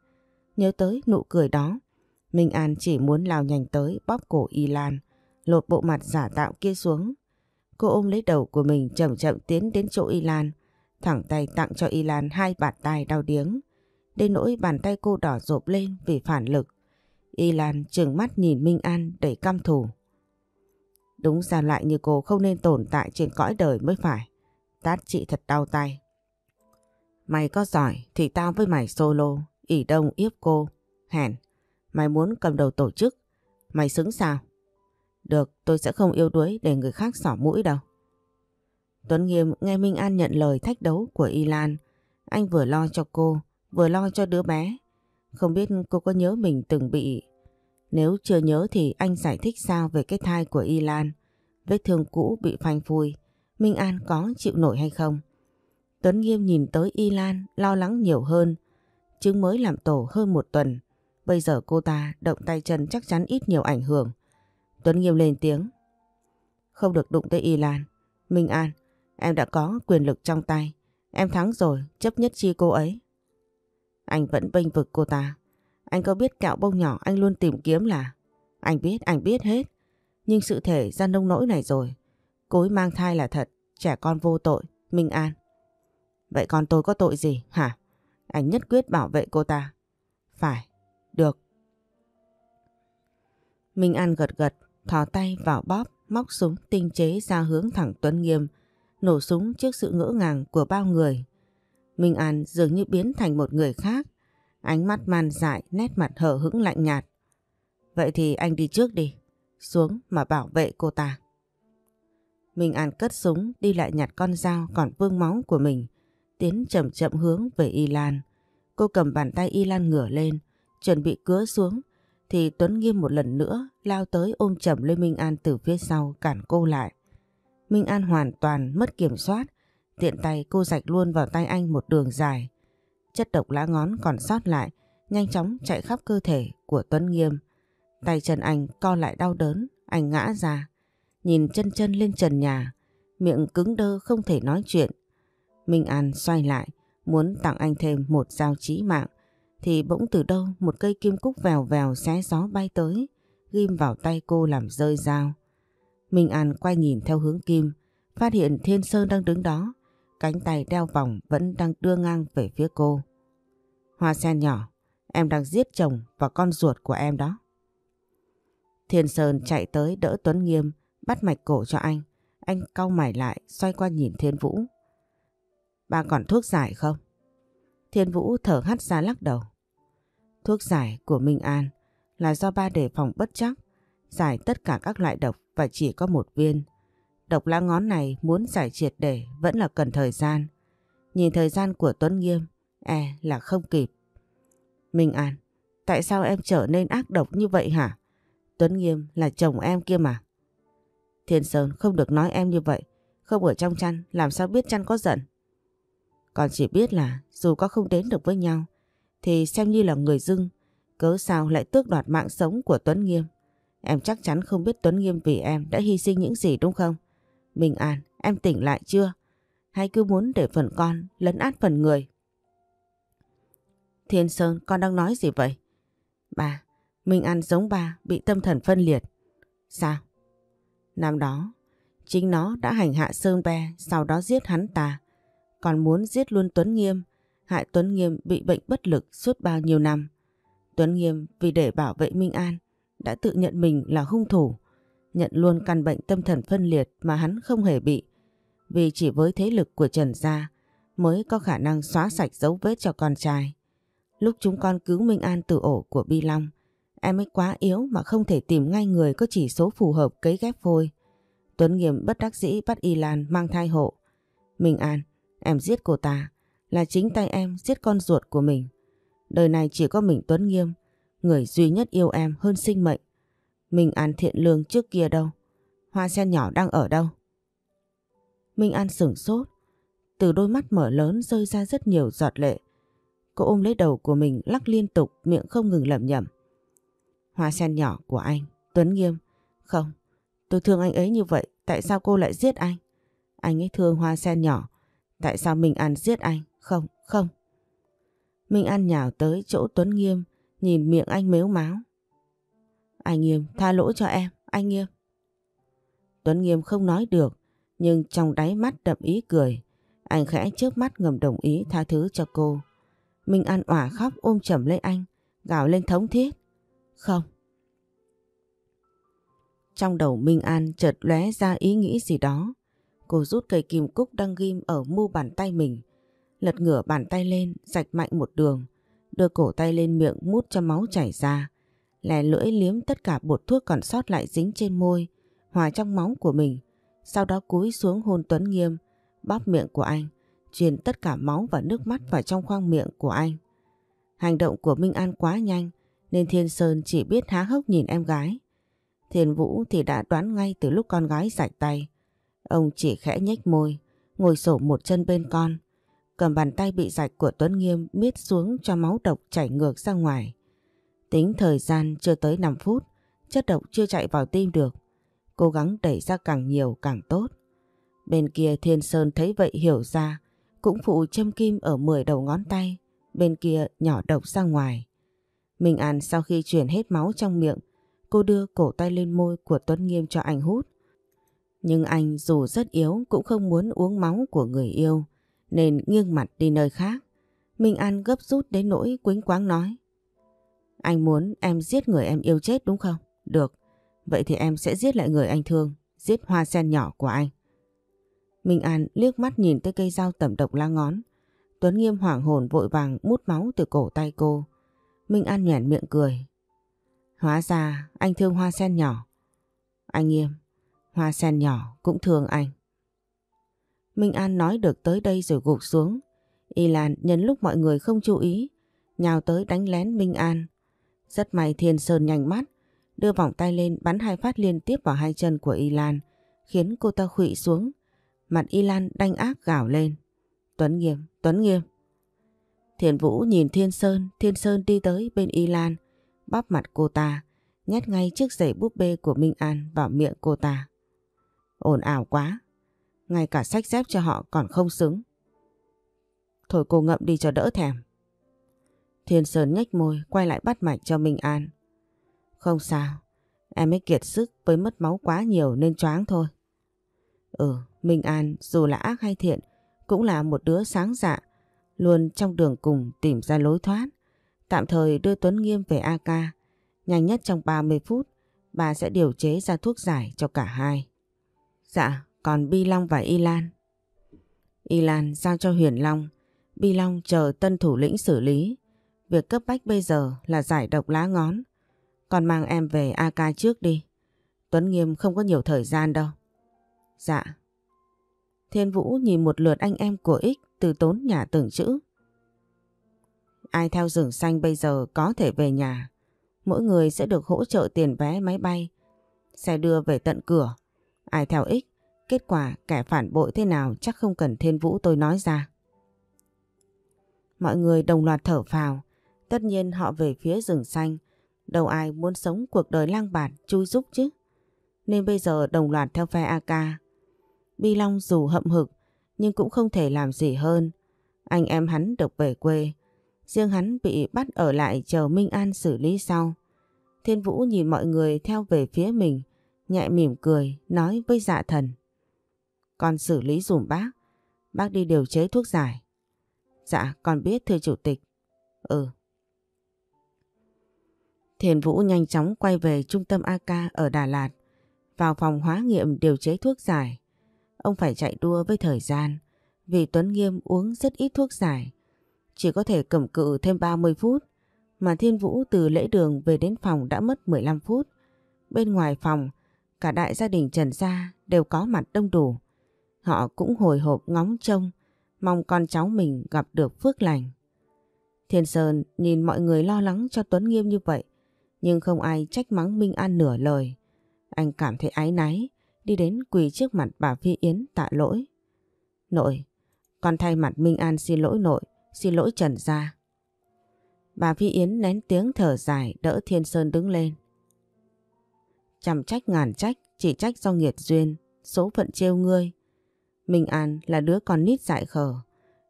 Nhớ tới nụ cười đó, Minh An chỉ muốn lao nhanh tới bóp cổ Y Lan, lột bộ mặt giả tạo kia xuống. Cô ôm lấy đầu của mình chậm chậm tiến đến chỗ Y Lan, thẳng tay tặng cho Y Lan hai bạt tay đau điếng đến nỗi bàn tay cô đỏ rộp lên vì phản lực. Y Lan trừng mắt nhìn Minh An đầy căm thù. Đúng ra lại như cô không nên tồn tại trên cõi đời mới phải. Tát chị thật đau tay. Mày có giỏi thì tao với mày solo, ỉ đông yếp cô, hèn. Mày muốn cầm đầu tổ chức, mày xứng sao? Được, tôi sẽ không yêu đuối để người khác xỏ mũi đâu. Tuấn Nghiêm nghe Minh An nhận lời thách đấu của Y Lan. Anh vừa lo cho cô, vừa lo cho đứa bé. Không biết cô có nhớ mình từng bị. Nếu chưa nhớ thì anh giải thích sao về cái thai của Y Lan. Vết thương cũ bị phanh phui, Minh An có chịu nổi hay không? Tuấn Nghiêm nhìn tới Y Lan lo lắng nhiều hơn. Chứng mới làm tổ hơn một tuần. Bây giờ cô ta động tay chân chắc chắn ít nhiều ảnh hưởng. Tuấn Nghiêm lên tiếng. Không được đụng tới Y Lan. Minh An, em đã có quyền lực trong tay. Em thắng rồi, chấp nhất chi cô ấy. Anh vẫn bênh vực cô ta. Anh có biết kẹo bông nhỏ anh luôn tìm kiếm là... Anh biết, anh biết hết. Nhưng sự thể ra nông nỗi này rồi. Cối mang thai là thật, trẻ con vô tội, Minh An. Vậy con tôi có tội gì hả? Anh nhất quyết bảo vệ cô ta. Phải, được. Minh An gật gật, thò tay vào bóp, móc súng tinh chế ra hướng thẳng Tuấn Nghiêm, nổ súng trước sự ngỡ ngàng của bao người Minh An dường như biến thành một người khác. Ánh mắt man dại, nét mặt hờ hững lạnh nhạt. Vậy thì anh đi trước đi, xuống mà bảo vệ cô ta. Minh An cất súng đi lại nhặt con dao còn vương máu của mình, tiến chậm chậm hướng về Y Lan. Cô cầm bàn tay Y Lan ngửa lên, chuẩn bị cứa xuống, thì Tuấn Nghiêm một lần nữa lao tới ôm chầm lên Minh An từ phía sau cản cô lại. Minh An hoàn toàn mất kiểm soát, Tiện tay cô rạch luôn vào tay anh một đường dài. Chất độc lá ngón còn sót lại, nhanh chóng chạy khắp cơ thể của Tuấn Nghiêm. Tay chân anh co lại đau đớn, anh ngã ra. Nhìn chân chân lên trần nhà, miệng cứng đơ không thể nói chuyện. Minh An xoay lại, muốn tặng anh thêm một dao chí mạng. Thì bỗng từ đâu một cây kim cúc vèo vèo xé gió bay tới, ghim vào tay cô làm rơi dao. Minh An quay nhìn theo hướng kim, phát hiện Thiên Sơn đang đứng đó, cánh tay đeo vòng vẫn đang đưa ngang về phía cô. Hoa sen nhỏ, em đang giết chồng và con ruột của em đó. Thiên Sơn chạy tới đỡ Tuấn Nghiêm, bắt mạch cổ cho anh. Anh cau mày lại, xoay qua nhìn Thiên Vũ. Ba còn thuốc giải không? Thiên Vũ thở hắt ra lắc đầu. Thuốc giải của Minh An là do ba đề phòng bất chắc, giải tất cả các loại độc và chỉ có một viên Độc lá ngón này muốn giải triệt để vẫn là cần thời gian. Nhìn thời gian của Tuấn Nghiêm, e là không kịp. Minh An, tại sao em trở nên ác độc như vậy hả? Tuấn Nghiêm là chồng em kia mà. Thiên Sơn không được nói em như vậy. Không ở trong chăn, làm sao biết chăn có giận? Còn chỉ biết là dù có không đến được với nhau, thì xem như là người dưng, cớ sao lại tước đoạt mạng sống của Tuấn Nghiêm. Em chắc chắn không biết Tuấn Nghiêm vì em đã hy sinh những gì đúng không? Minh An, em tỉnh lại chưa? Hay cứ muốn để phần con lấn át phần người? Thiên Sơn, con đang nói gì vậy? Bà, Minh An giống bà bị tâm thần phân liệt. Sao? Năm đó, chính nó đã hành hạ Sơn Be, sau đó giết hắn ta. Còn muốn giết luôn Tuấn Nghiêm, hại Tuấn Nghiêm bị bệnh bất lực suốt bao nhiêu năm. Tuấn Nghiêm vì để bảo vệ Minh An đã tự nhận mình là hung thủ nhận luôn căn bệnh tâm thần phân liệt mà hắn không hề bị. Vì chỉ với thế lực của Trần Gia mới có khả năng xóa sạch dấu vết cho con trai. Lúc chúng con cứu Minh An từ ổ của Bi Long, em ấy quá yếu mà không thể tìm ngay người có chỉ số phù hợp cấy ghép phôi. Tuấn Nghiêm bất đắc dĩ bắt Y Lan mang thai hộ. Minh An, em giết cô ta, là chính tay em giết con ruột của mình. Đời này chỉ có mình Tuấn Nghiêm, người duy nhất yêu em hơn sinh mệnh Minh An thiện lương trước kia đâu? Hoa sen nhỏ đang ở đâu? Minh An sửng sốt. Từ đôi mắt mở lớn rơi ra rất nhiều giọt lệ. Cô ôm lấy đầu của mình lắc liên tục miệng không ngừng lẩm nhẩm. Hoa sen nhỏ của anh, Tuấn Nghiêm. Không, tôi thương anh ấy như vậy, tại sao cô lại giết anh? Anh ấy thương hoa sen nhỏ, tại sao Minh An giết anh? Không, không. Minh An nhào tới chỗ Tuấn Nghiêm, nhìn miệng anh mếu máo. Anh Nghiêm tha lỗi cho em, anh Nghiêm. Tuấn Nghiêm không nói được, nhưng trong đáy mắt đậm ý cười. Anh khẽ trước mắt ngầm đồng ý tha thứ cho cô. Minh An ỏa khóc ôm chầm lấy anh, gào lên thống thiết. Không. Trong đầu Minh An chợt lóe ra ý nghĩ gì đó. Cô rút cây kim cúc đang ghim ở mu bàn tay mình. Lật ngửa bàn tay lên, rạch mạnh một đường. Đưa cổ tay lên miệng mút cho máu chảy ra lè lưỡi liếm tất cả bột thuốc còn sót lại dính trên môi, hòa trong máu của mình. Sau đó cúi xuống hôn Tuấn Nghiêm, bóp miệng của anh, truyền tất cả máu và nước mắt vào trong khoang miệng của anh. Hành động của Minh An quá nhanh nên Thiên Sơn chỉ biết há hốc nhìn em gái. Thiên Vũ thì đã đoán ngay từ lúc con gái rạch tay. Ông chỉ khẽ nhếch môi, ngồi sổ một chân bên con, cầm bàn tay bị rạch của Tuấn Nghiêm miết xuống cho máu độc chảy ngược ra ngoài. Tính thời gian chưa tới 5 phút, chất độc chưa chạy vào tim được. Cố gắng đẩy ra càng nhiều càng tốt. Bên kia Thiên Sơn thấy vậy hiểu ra, cũng phụ châm kim ở 10 đầu ngón tay, bên kia nhỏ độc ra ngoài. Minh An sau khi chuyển hết máu trong miệng, cô đưa cổ tay lên môi của Tuấn Nghiêm cho anh hút. Nhưng anh dù rất yếu cũng không muốn uống máu của người yêu, nên nghiêng mặt đi nơi khác. Minh An gấp rút đến nỗi quính quáng nói. Anh muốn em giết người em yêu chết đúng không? Được. Vậy thì em sẽ giết lại người anh thương. Giết hoa sen nhỏ của anh. Minh An liếc mắt nhìn tới cây dao tẩm độc la ngón. Tuấn Nghiêm hoảng hồn vội vàng mút máu từ cổ tay cô. Minh An nhoẻn miệng cười. Hóa ra anh thương hoa sen nhỏ. Anh Nghiêm, hoa sen nhỏ cũng thương anh. Minh An nói được tới đây rồi gục xuống. Y Lan nhân lúc mọi người không chú ý, nhào tới đánh lén Minh An, rất may Thiên Sơn nhanh mắt, đưa vòng tay lên bắn hai phát liên tiếp vào hai chân của Y Lan, khiến cô ta khụy xuống. Mặt Y Lan đanh ác gào lên. Tuấn Nghiêm, Tuấn Nghiêm. Thiền Vũ nhìn Thiên Sơn, Thiên Sơn đi tới bên Y Lan, bắp mặt cô ta, nhét ngay chiếc giày búp bê của Minh An vào miệng cô ta. Ồn ào quá, ngay cả sách dép cho họ còn không xứng. Thôi cô ngậm đi cho đỡ thèm. Thiên Sơn nhếch môi quay lại bắt mạch cho Minh An. Không sao, em ấy kiệt sức với mất máu quá nhiều nên choáng thôi. Ừ, Minh An dù là ác hay thiện cũng là một đứa sáng dạ, luôn trong đường cùng tìm ra lối thoát. Tạm thời đưa Tuấn Nghiêm về AK, nhanh nhất trong 30 phút bà sẽ điều chế ra thuốc giải cho cả hai. Dạ, còn Bi Long và Y Lan. Y Lan giao cho Huyền Long, Bi Long chờ tân thủ lĩnh xử lý. Việc cấp bách bây giờ là giải độc lá ngón. Còn mang em về AK trước đi. Tuấn Nghiêm không có nhiều thời gian đâu. Dạ. Thiên Vũ nhìn một lượt anh em của Ích từ tốn nhà từng chữ. Ai theo rừng xanh bây giờ có thể về nhà. Mỗi người sẽ được hỗ trợ tiền vé máy bay. Xe đưa về tận cửa. Ai theo Ích, kết quả kẻ phản bội thế nào chắc không cần Thiên Vũ tôi nói ra. Mọi người đồng loạt thở phào Tất nhiên họ về phía rừng xanh, đâu ai muốn sống cuộc đời lang bạt chui rúc chứ. Nên bây giờ đồng loạt theo phe AK. Bi Long dù hậm hực, nhưng cũng không thể làm gì hơn. Anh em hắn được về quê, riêng hắn bị bắt ở lại chờ Minh An xử lý sau. Thiên Vũ nhìn mọi người theo về phía mình, nhẹ mỉm cười, nói với dạ thần. Con xử lý dùm bác, bác đi điều chế thuốc giải. Dạ, con biết thưa chủ tịch. Ừ, Thiền Vũ nhanh chóng quay về trung tâm AK ở Đà Lạt, vào phòng hóa nghiệm điều chế thuốc giải. Ông phải chạy đua với thời gian, vì Tuấn Nghiêm uống rất ít thuốc giải. Chỉ có thể cầm cự thêm 30 phút, mà Thiên Vũ từ lễ đường về đến phòng đã mất 15 phút. Bên ngoài phòng, cả đại gia đình Trần Gia đều có mặt đông đủ. Họ cũng hồi hộp ngóng trông, mong con cháu mình gặp được phước lành. Thiên Sơn nhìn mọi người lo lắng cho Tuấn Nghiêm như vậy nhưng không ai trách mắng Minh An nửa lời. Anh cảm thấy áy náy, đi đến quỳ trước mặt bà Phi Yến tạ lỗi. Nội, con thay mặt Minh An xin lỗi nội, xin lỗi Trần Gia. Bà Phi Yến nén tiếng thở dài đỡ Thiên Sơn đứng lên. Chằm trách ngàn trách, chỉ trách do nghiệt duyên, số phận trêu ngươi. Minh An là đứa con nít dại khờ.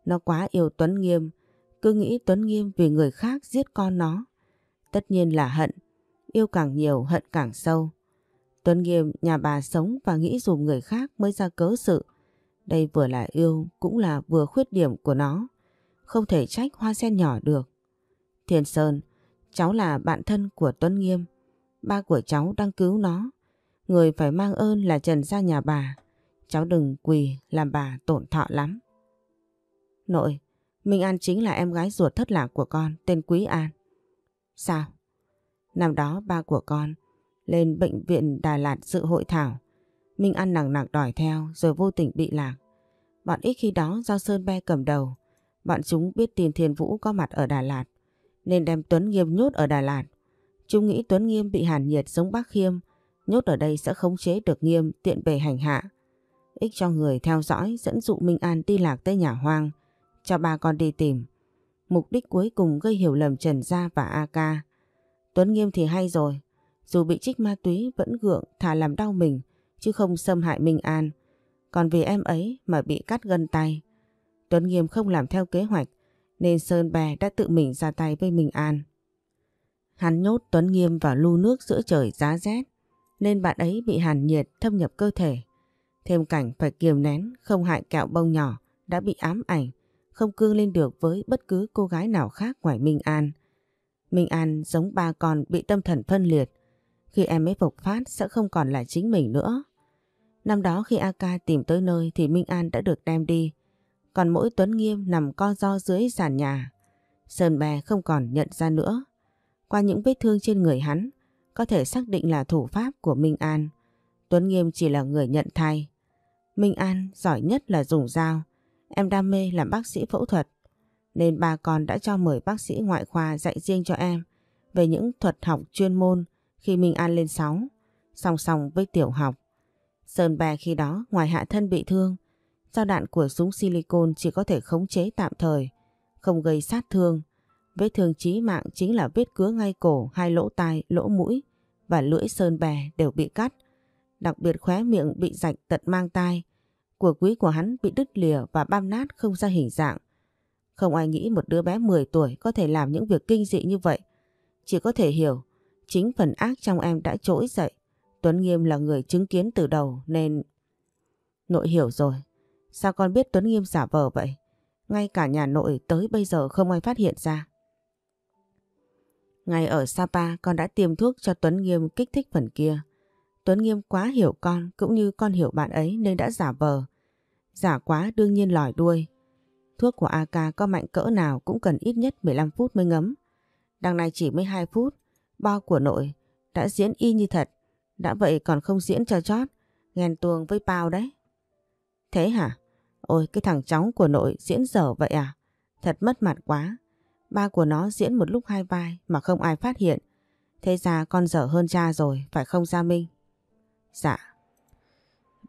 Nó quá yêu Tuấn Nghiêm, cứ nghĩ Tuấn Nghiêm vì người khác giết con nó tất nhiên là hận. Yêu càng nhiều hận càng sâu. Tuấn Nghiêm nhà bà sống và nghĩ dùm người khác mới ra cớ sự. Đây vừa là yêu cũng là vừa khuyết điểm của nó. Không thể trách hoa sen nhỏ được. Thiền Sơn, cháu là bạn thân của Tuấn Nghiêm. Ba của cháu đang cứu nó. Người phải mang ơn là Trần ra nhà bà. Cháu đừng quỳ làm bà tổn thọ lắm. Nội, Minh An chính là em gái ruột thất lạc của con tên Quý An. Sao? Năm đó ba của con lên bệnh viện Đà Lạt dự hội thảo. Minh ăn nặng nặng đòi theo rồi vô tình bị lạc. Bọn ít khi đó do Sơn Be cầm đầu. Bọn chúng biết tiền Thiên vũ có mặt ở Đà Lạt. Nên đem Tuấn Nghiêm nhốt ở Đà Lạt. Chúng nghĩ Tuấn Nghiêm bị hàn nhiệt giống bác Khiêm. Nhốt ở đây sẽ khống chế được Nghiêm tiện bề hành hạ. Ích cho người theo dõi dẫn dụ Minh An đi lạc tới nhà hoang. Cho ba con đi tìm mục đích cuối cùng gây hiểu lầm Trần Gia và A Ca. Tuấn Nghiêm thì hay rồi, dù bị trích ma túy vẫn gượng thà làm đau mình chứ không xâm hại Minh An. Còn vì em ấy mà bị cắt gân tay. Tuấn Nghiêm không làm theo kế hoạch nên Sơn Bè đã tự mình ra tay với Minh An. Hắn nhốt Tuấn Nghiêm vào lu nước giữa trời giá rét nên bạn ấy bị hàn nhiệt thâm nhập cơ thể. Thêm cảnh phải kiềm nén không hại kẹo bông nhỏ đã bị ám ảnh không cương lên được với bất cứ cô gái nào khác ngoài Minh An. Minh An giống ba con bị tâm thần phân liệt, khi em ấy phục phát sẽ không còn là chính mình nữa. Năm đó khi AK tìm tới nơi thì Minh An đã được đem đi, còn mỗi Tuấn Nghiêm nằm co do dưới sàn nhà. Sơn Bè không còn nhận ra nữa. Qua những vết thương trên người hắn, có thể xác định là thủ pháp của Minh An. Tuấn Nghiêm chỉ là người nhận thay. Minh An giỏi nhất là dùng dao, Em đam mê làm bác sĩ phẫu thuật nên bà còn đã cho mời bác sĩ ngoại khoa dạy riêng cho em về những thuật học chuyên môn khi Minh An lên sóng, song song với tiểu học. Sơn Bè khi đó ngoài hạ thân bị thương, dao đạn của súng silicon chỉ có thể khống chế tạm thời, không gây sát thương. Vết thương chí mạng chính là vết cứa ngay cổ, hai lỗ tai, lỗ mũi và lưỡi Sơn Bè đều bị cắt. Đặc biệt khóe miệng bị rạch tận mang tai, của quý của hắn bị đứt lìa và băm nát không ra hình dạng. Không ai nghĩ một đứa bé 10 tuổi có thể làm những việc kinh dị như vậy. Chỉ có thể hiểu, chính phần ác trong em đã trỗi dậy. Tuấn Nghiêm là người chứng kiến từ đầu nên... Nội hiểu rồi. Sao con biết Tuấn Nghiêm giả vờ vậy? Ngay cả nhà nội tới bây giờ không ai phát hiện ra. Ngay ở Sapa con đã tiêm thuốc cho Tuấn Nghiêm kích thích phần kia. Tuấn Nghiêm quá hiểu con cũng như con hiểu bạn ấy nên đã giả vờ. Giả quá đương nhiên lòi đuôi. Thuốc của AK có mạnh cỡ nào cũng cần ít nhất 15 phút mới ngấm. Đằng này chỉ mới 2 phút, bao của nội đã diễn y như thật. Đã vậy còn không diễn cho chót, ghen tuồng với bao đấy. Thế hả? Ôi cái thằng cháu của nội diễn dở vậy à? Thật mất mặt quá. Ba của nó diễn một lúc hai vai mà không ai phát hiện. Thế ra con dở hơn cha rồi, phải không Gia Minh? Dạ.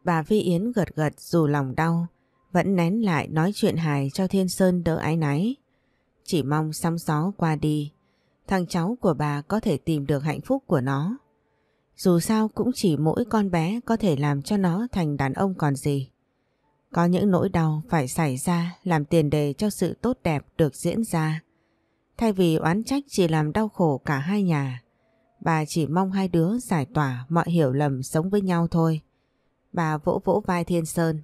Bà Vi Yến gật gật dù lòng đau, vẫn nén lại nói chuyện hài cho Thiên Sơn đỡ ái náy. Chỉ mong sóng gió qua đi, thằng cháu của bà có thể tìm được hạnh phúc của nó. Dù sao cũng chỉ mỗi con bé có thể làm cho nó thành đàn ông còn gì. Có những nỗi đau phải xảy ra làm tiền đề cho sự tốt đẹp được diễn ra. Thay vì oán trách chỉ làm đau khổ cả hai nhà. Bà chỉ mong hai đứa giải tỏa mọi hiểu lầm sống với nhau thôi. Bà vỗ vỗ vai Thiên Sơn.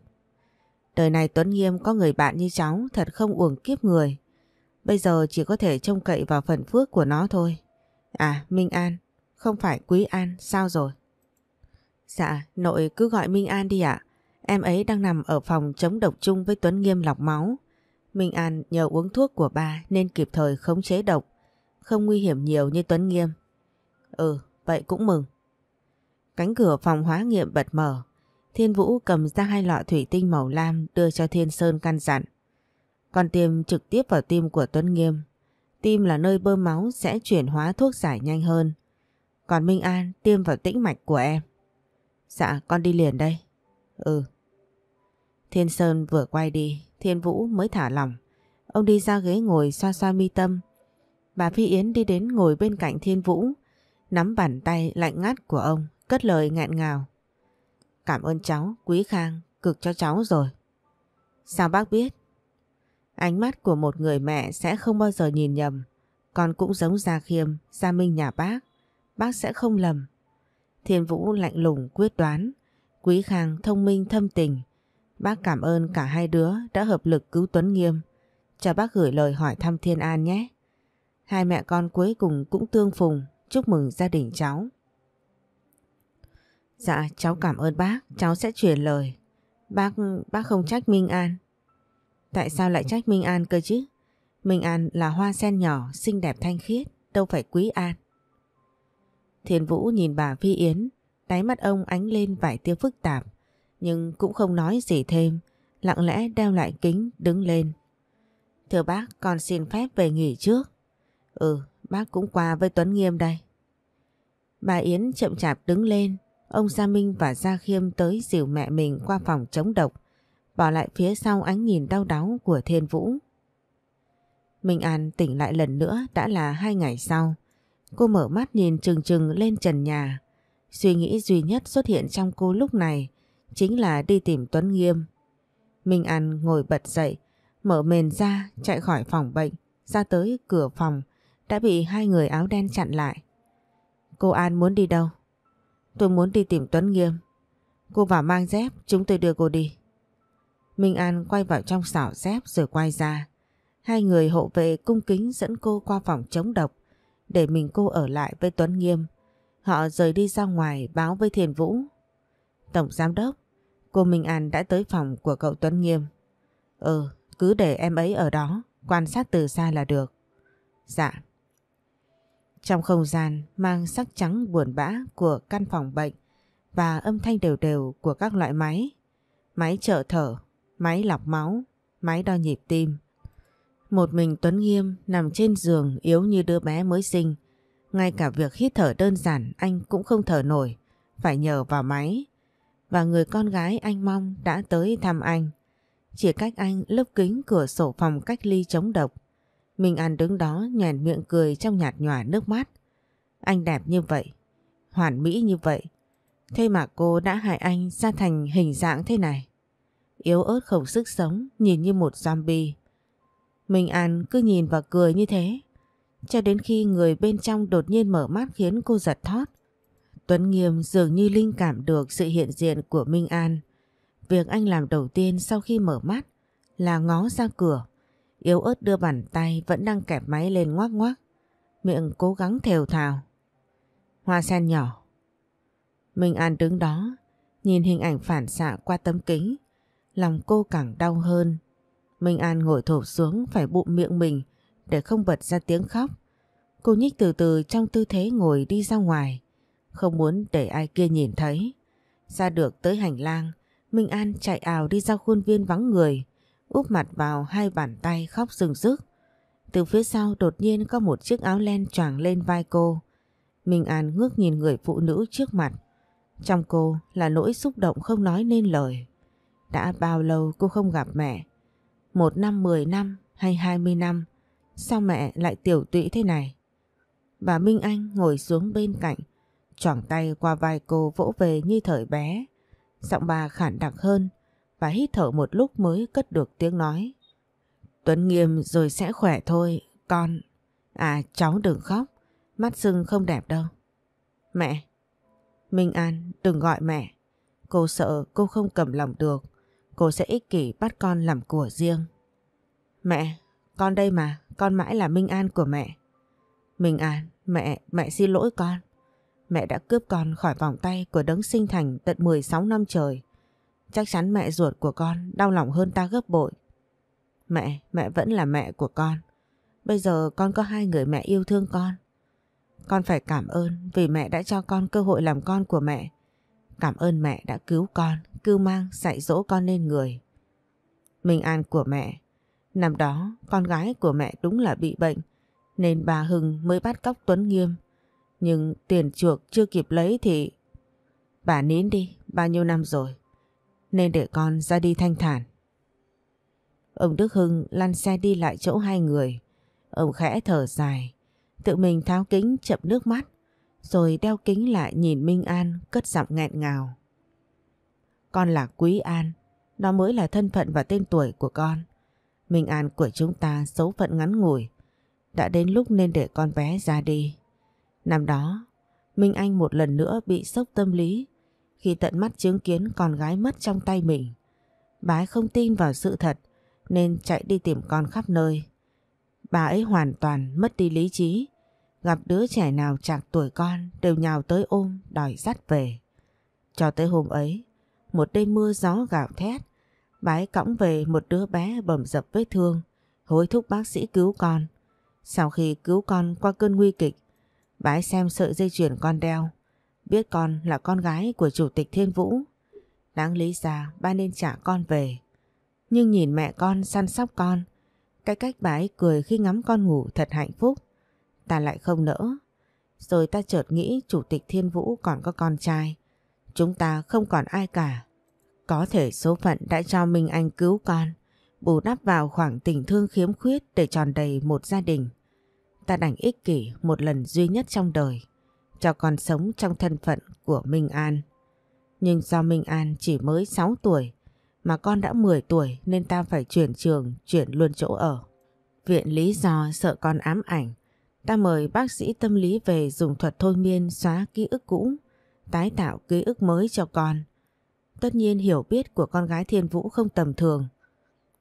Đời này Tuấn Nghiêm có người bạn như cháu thật không uổng kiếp người. Bây giờ chỉ có thể trông cậy vào phần phước của nó thôi. À, Minh An, không phải Quý An, sao rồi? Dạ, nội cứ gọi Minh An đi ạ. Em ấy đang nằm ở phòng chống độc chung với Tuấn Nghiêm lọc máu. Minh An nhờ uống thuốc của ba nên kịp thời khống chế độc, không nguy hiểm nhiều như Tuấn Nghiêm. Ừ, vậy cũng mừng. Cánh cửa phòng hóa nghiệm bật mở. Thiên Vũ cầm ra hai lọ thủy tinh màu lam đưa cho Thiên Sơn căn dặn. còn tiêm trực tiếp vào tim của Tuấn Nghiêm. Tim là nơi bơm máu sẽ chuyển hóa thuốc giải nhanh hơn. Còn Minh An tiêm vào tĩnh mạch của em. Dạ, con đi liền đây. Ừ. Thiên Sơn vừa quay đi, Thiên Vũ mới thả lòng Ông đi ra ghế ngồi xoa xoa mi tâm. Bà Phi Yến đi đến ngồi bên cạnh Thiên Vũ nắm bàn tay lạnh ngắt của ông, cất lời nghẹn ngào. Cảm ơn cháu, Quý Khang, cực cho cháu rồi. Sao bác biết? Ánh mắt của một người mẹ sẽ không bao giờ nhìn nhầm. Con cũng giống Gia Khiêm, Gia Minh nhà bác. Bác sẽ không lầm. Thiên Vũ lạnh lùng quyết đoán. Quý Khang thông minh thâm tình. Bác cảm ơn cả hai đứa đã hợp lực cứu Tuấn Nghiêm. Cho bác gửi lời hỏi thăm Thiên An nhé. Hai mẹ con cuối cùng cũng tương phùng chúc mừng gia đình cháu. Dạ cháu cảm ơn bác, cháu sẽ truyền lời. Bác, bác không trách Minh An. Tại sao lại trách Minh An cơ chứ? Minh An là hoa sen nhỏ, xinh đẹp thanh khiết, đâu phải quý An. Thiên Vũ nhìn bà Phi Yến, đáy mắt ông ánh lên vài tia phức tạp, nhưng cũng không nói gì thêm, lặng lẽ đeo lại kính đứng lên. Thưa bác, con xin phép về nghỉ trước. Ừ, Bác cũng qua với Tuấn Nghiêm đây. Bà Yến chậm chạp đứng lên, ông Gia Minh và Gia Khiêm tới dìu mẹ mình qua phòng chống độc, bỏ lại phía sau ánh nhìn đau đáu của Thiên Vũ. Minh An tỉnh lại lần nữa đã là hai ngày sau. Cô mở mắt nhìn trừng trừng lên trần nhà. Suy nghĩ duy nhất xuất hiện trong cô lúc này chính là đi tìm Tuấn Nghiêm. Minh An ngồi bật dậy, mở mền ra chạy khỏi phòng bệnh, ra tới cửa phòng đã bị hai người áo đen chặn lại. Cô An muốn đi đâu? Tôi muốn đi tìm Tuấn Nghiêm. Cô vào mang dép, chúng tôi đưa cô đi. Minh An quay vào trong xảo dép rồi quay ra. Hai người hộ vệ cung kính dẫn cô qua phòng chống độc để mình cô ở lại với Tuấn Nghiêm. Họ rời đi ra ngoài báo với Thiền Vũ. Tổng giám đốc, cô Minh An đã tới phòng của cậu Tuấn Nghiêm. Ừ, cứ để em ấy ở đó, quan sát từ xa là được. Dạ. Trong không gian mang sắc trắng buồn bã của căn phòng bệnh và âm thanh đều đều của các loại máy. Máy trợ thở, máy lọc máu, máy đo nhịp tim. Một mình Tuấn Nghiêm nằm trên giường yếu như đứa bé mới sinh. Ngay cả việc hít thở đơn giản anh cũng không thở nổi, phải nhờ vào máy. Và người con gái anh mong đã tới thăm anh. Chỉ cách anh lớp kính cửa sổ phòng cách ly chống độc Minh An đứng đó nhoèn miệng cười trong nhạt nhòa nước mắt. Anh đẹp như vậy, hoàn mỹ như vậy. Thế mà cô đã hại anh ra thành hình dạng thế này. Yếu ớt không sức sống, nhìn như một zombie. Minh An cứ nhìn và cười như thế. Cho đến khi người bên trong đột nhiên mở mắt khiến cô giật thót. Tuấn Nghiêm dường như linh cảm được sự hiện diện của Minh An. Việc anh làm đầu tiên sau khi mở mắt là ngó ra cửa. Yếu ớt đưa bàn tay vẫn đang kẹp máy lên ngoác ngoác. Miệng cố gắng thều thào. Hoa sen nhỏ. Minh An đứng đó, nhìn hình ảnh phản xạ qua tấm kính. Lòng cô càng đau hơn. Minh An ngồi thổ xuống phải bụng miệng mình để không bật ra tiếng khóc. Cô nhích từ từ trong tư thế ngồi đi ra ngoài, không muốn để ai kia nhìn thấy. Ra được tới hành lang, Minh An chạy ào đi ra khuôn viên vắng người, úp mặt vào hai bàn tay khóc rừng rức. Từ phía sau đột nhiên có một chiếc áo len choàng lên vai cô. Minh An ngước nhìn người phụ nữ trước mặt. Trong cô là nỗi xúc động không nói nên lời. Đã bao lâu cô không gặp mẹ? Một năm, mười năm hay hai mươi năm? Sao mẹ lại tiểu tụy thế này? Bà Minh Anh ngồi xuống bên cạnh, choàng tay qua vai cô vỗ về như thời bé. Giọng bà khản đặc hơn, và hít thở một lúc mới cất được tiếng nói. Tuấn nghiêm rồi sẽ khỏe thôi, con. À cháu đừng khóc, mắt sưng không đẹp đâu. Mẹ. Minh An đừng gọi mẹ. Cô sợ cô không cầm lòng được. Cô sẽ ích kỷ bắt con làm của riêng. Mẹ, con đây mà, con mãi là Minh An của mẹ. Minh An, mẹ, mẹ xin lỗi con. Mẹ đã cướp con khỏi vòng tay của đấng sinh thành tận 16 năm trời. Chắc chắn mẹ ruột của con đau lòng hơn ta gấp bội. Mẹ, mẹ vẫn là mẹ của con. Bây giờ con có hai người mẹ yêu thương con. Con phải cảm ơn vì mẹ đã cho con cơ hội làm con của mẹ. Cảm ơn mẹ đã cứu con, cưu mang, dạy dỗ con nên người. Minh An của mẹ. Năm đó, con gái của mẹ đúng là bị bệnh, nên bà Hưng mới bắt cóc Tuấn Nghiêm. Nhưng tiền chuộc chưa kịp lấy thì... Bà nín đi, bao nhiêu năm rồi, nên để con ra đi thanh thản. Ông Đức Hưng lăn xe đi lại chỗ hai người. Ông khẽ thở dài, tự mình tháo kính chậm nước mắt, rồi đeo kính lại nhìn Minh An cất giọng nghẹn ngào. Con là Quý An, đó mới là thân phận và tên tuổi của con. Minh An của chúng ta xấu phận ngắn ngủi, đã đến lúc nên để con bé ra đi. Năm đó, Minh Anh một lần nữa bị sốc tâm lý khi tận mắt chứng kiến con gái mất trong tay mình. Bà ấy không tin vào sự thật nên chạy đi tìm con khắp nơi. Bà ấy hoàn toàn mất đi lý trí. Gặp đứa trẻ nào chạc tuổi con đều nhào tới ôm đòi dắt về. Cho tới hôm ấy, một đêm mưa gió gào thét, bà ấy cõng về một đứa bé bầm dập vết thương, hối thúc bác sĩ cứu con. Sau khi cứu con qua cơn nguy kịch, bà ấy xem sợi dây chuyền con đeo biết con là con gái của chủ tịch Thiên Vũ. Đáng lý ra ba nên trả con về. Nhưng nhìn mẹ con săn sóc con, cái cách bà ấy cười khi ngắm con ngủ thật hạnh phúc. Ta lại không nỡ. Rồi ta chợt nghĩ chủ tịch Thiên Vũ còn có con trai. Chúng ta không còn ai cả. Có thể số phận đã cho Minh Anh cứu con, bù đắp vào khoảng tình thương khiếm khuyết để tròn đầy một gia đình. Ta đành ích kỷ một lần duy nhất trong đời cho con sống trong thân phận của Minh An. Nhưng do Minh An chỉ mới 6 tuổi mà con đã 10 tuổi nên ta phải chuyển trường, chuyển luôn chỗ ở. Viện lý do sợ con ám ảnh, ta mời bác sĩ tâm lý về dùng thuật thôi miên xóa ký ức cũ, tái tạo ký ức mới cho con. Tất nhiên hiểu biết của con gái Thiên Vũ không tầm thường.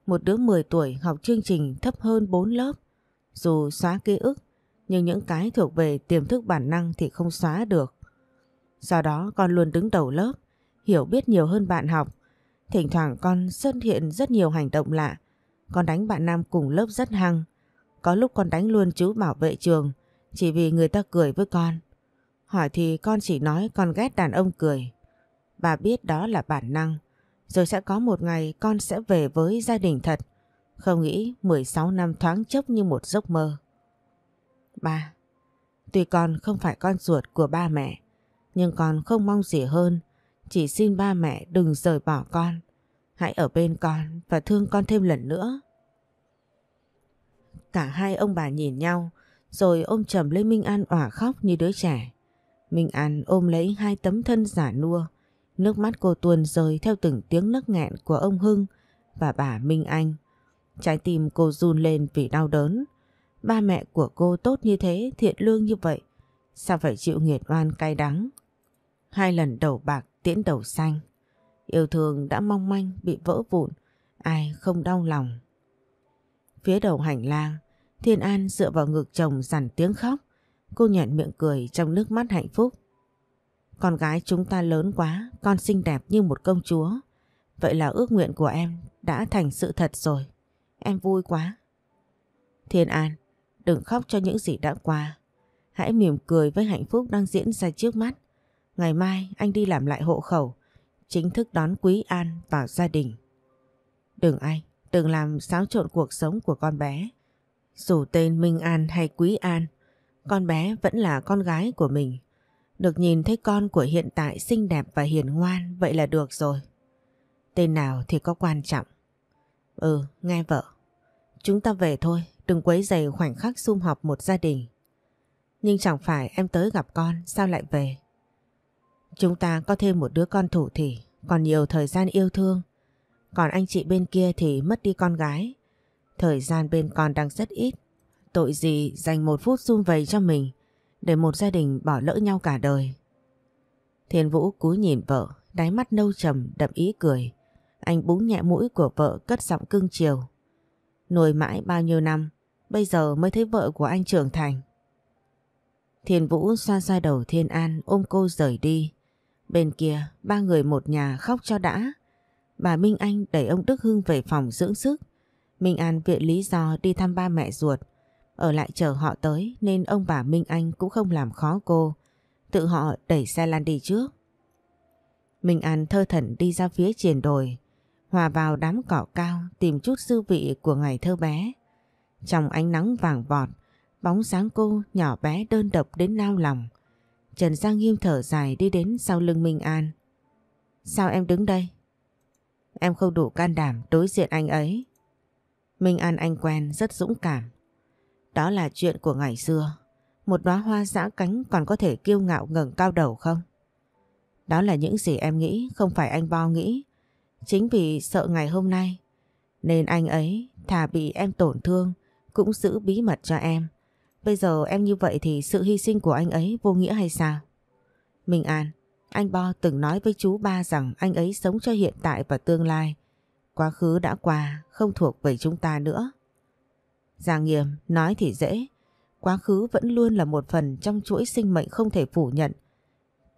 Một đứa 10 tuổi học chương trình thấp hơn 4 lớp, dù xóa ký ức nhưng những cái thuộc về tiềm thức bản năng thì không xóa được. Do đó con luôn đứng đầu lớp, hiểu biết nhiều hơn bạn học. Thỉnh thoảng con xuất hiện rất nhiều hành động lạ. Con đánh bạn nam cùng lớp rất hăng. Có lúc con đánh luôn chú bảo vệ trường chỉ vì người ta cười với con. Hỏi thì con chỉ nói con ghét đàn ông cười. Bà biết đó là bản năng. Rồi sẽ có một ngày con sẽ về với gia đình thật. Không nghĩ 16 năm thoáng chốc như một giấc mơ. Ba, tuy con không phải con ruột của ba mẹ, nhưng con không mong gì hơn, chỉ xin ba mẹ đừng rời bỏ con. Hãy ở bên con và thương con thêm lần nữa. Cả hai ông bà nhìn nhau, rồi ôm chầm lấy Minh An òa khóc như đứa trẻ. Minh An ôm lấy hai tấm thân giả nua, nước mắt cô tuôn rơi theo từng tiếng nấc nghẹn của ông Hưng và bà Minh Anh. Trái tim cô run lên vì đau đớn, Ba mẹ của cô tốt như thế, thiện lương như vậy. Sao phải chịu nghiệt oan cay đắng? Hai lần đầu bạc tiễn đầu xanh. Yêu thương đã mong manh bị vỡ vụn, ai không đau lòng. Phía đầu hành lang, Thiên An dựa vào ngực chồng dằn tiếng khóc. Cô nhận miệng cười trong nước mắt hạnh phúc. Con gái chúng ta lớn quá, con xinh đẹp như một công chúa. Vậy là ước nguyện của em đã thành sự thật rồi. Em vui quá. Thiên An, Đừng khóc cho những gì đã qua. Hãy mỉm cười với hạnh phúc đang diễn ra trước mắt. Ngày mai anh đi làm lại hộ khẩu, chính thức đón Quý An vào gia đình. Đừng anh, đừng làm xáo trộn cuộc sống của con bé. Dù tên Minh An hay Quý An, con bé vẫn là con gái của mình. Được nhìn thấy con của hiện tại xinh đẹp và hiền ngoan vậy là được rồi. Tên nào thì có quan trọng. Ừ, nghe vợ. Chúng ta về thôi, đừng quấy dày khoảnh khắc sum họp một gia đình. Nhưng chẳng phải em tới gặp con sao lại về? Chúng ta có thêm một đứa con thủ thỉ, còn nhiều thời gian yêu thương. Còn anh chị bên kia thì mất đi con gái. Thời gian bên con đang rất ít. Tội gì dành một phút sum vầy cho mình để một gia đình bỏ lỡ nhau cả đời. Thiên Vũ cúi nhìn vợ, đáy mắt nâu trầm đậm ý cười. Anh búng nhẹ mũi của vợ cất giọng cưng chiều. Nồi mãi bao nhiêu năm, Bây giờ mới thấy vợ của anh trưởng thành. Thiên Vũ xoa xoa đầu Thiên An ôm cô rời đi. Bên kia, ba người một nhà khóc cho đã. Bà Minh Anh đẩy ông Đức Hưng về phòng dưỡng sức. Minh An viện lý do đi thăm ba mẹ ruột. Ở lại chờ họ tới nên ông bà Minh Anh cũng không làm khó cô. Tự họ đẩy xe lan đi trước. Minh An thơ thẩn đi ra phía triển đồi. Hòa vào đám cỏ cao tìm chút dư vị của ngày thơ bé. Trong ánh nắng vàng vọt, bóng sáng cô nhỏ bé đơn độc đến nao lòng. Trần Giang Nghiêm thở dài đi đến sau lưng Minh An. Sao em đứng đây? Em không đủ can đảm đối diện anh ấy. Minh An anh quen rất dũng cảm. Đó là chuyện của ngày xưa. Một đóa hoa giã cánh còn có thể kiêu ngạo ngẩng cao đầu không? Đó là những gì em nghĩ, không phải anh bao nghĩ. Chính vì sợ ngày hôm nay, nên anh ấy thà bị em tổn thương, cũng giữ bí mật cho em. Bây giờ em như vậy thì sự hy sinh của anh ấy vô nghĩa hay sao? Minh An, anh Bo từng nói với chú ba rằng anh ấy sống cho hiện tại và tương lai. Quá khứ đã qua, không thuộc về chúng ta nữa. Giang Nghiêm nói thì dễ, quá khứ vẫn luôn là một phần trong chuỗi sinh mệnh không thể phủ nhận,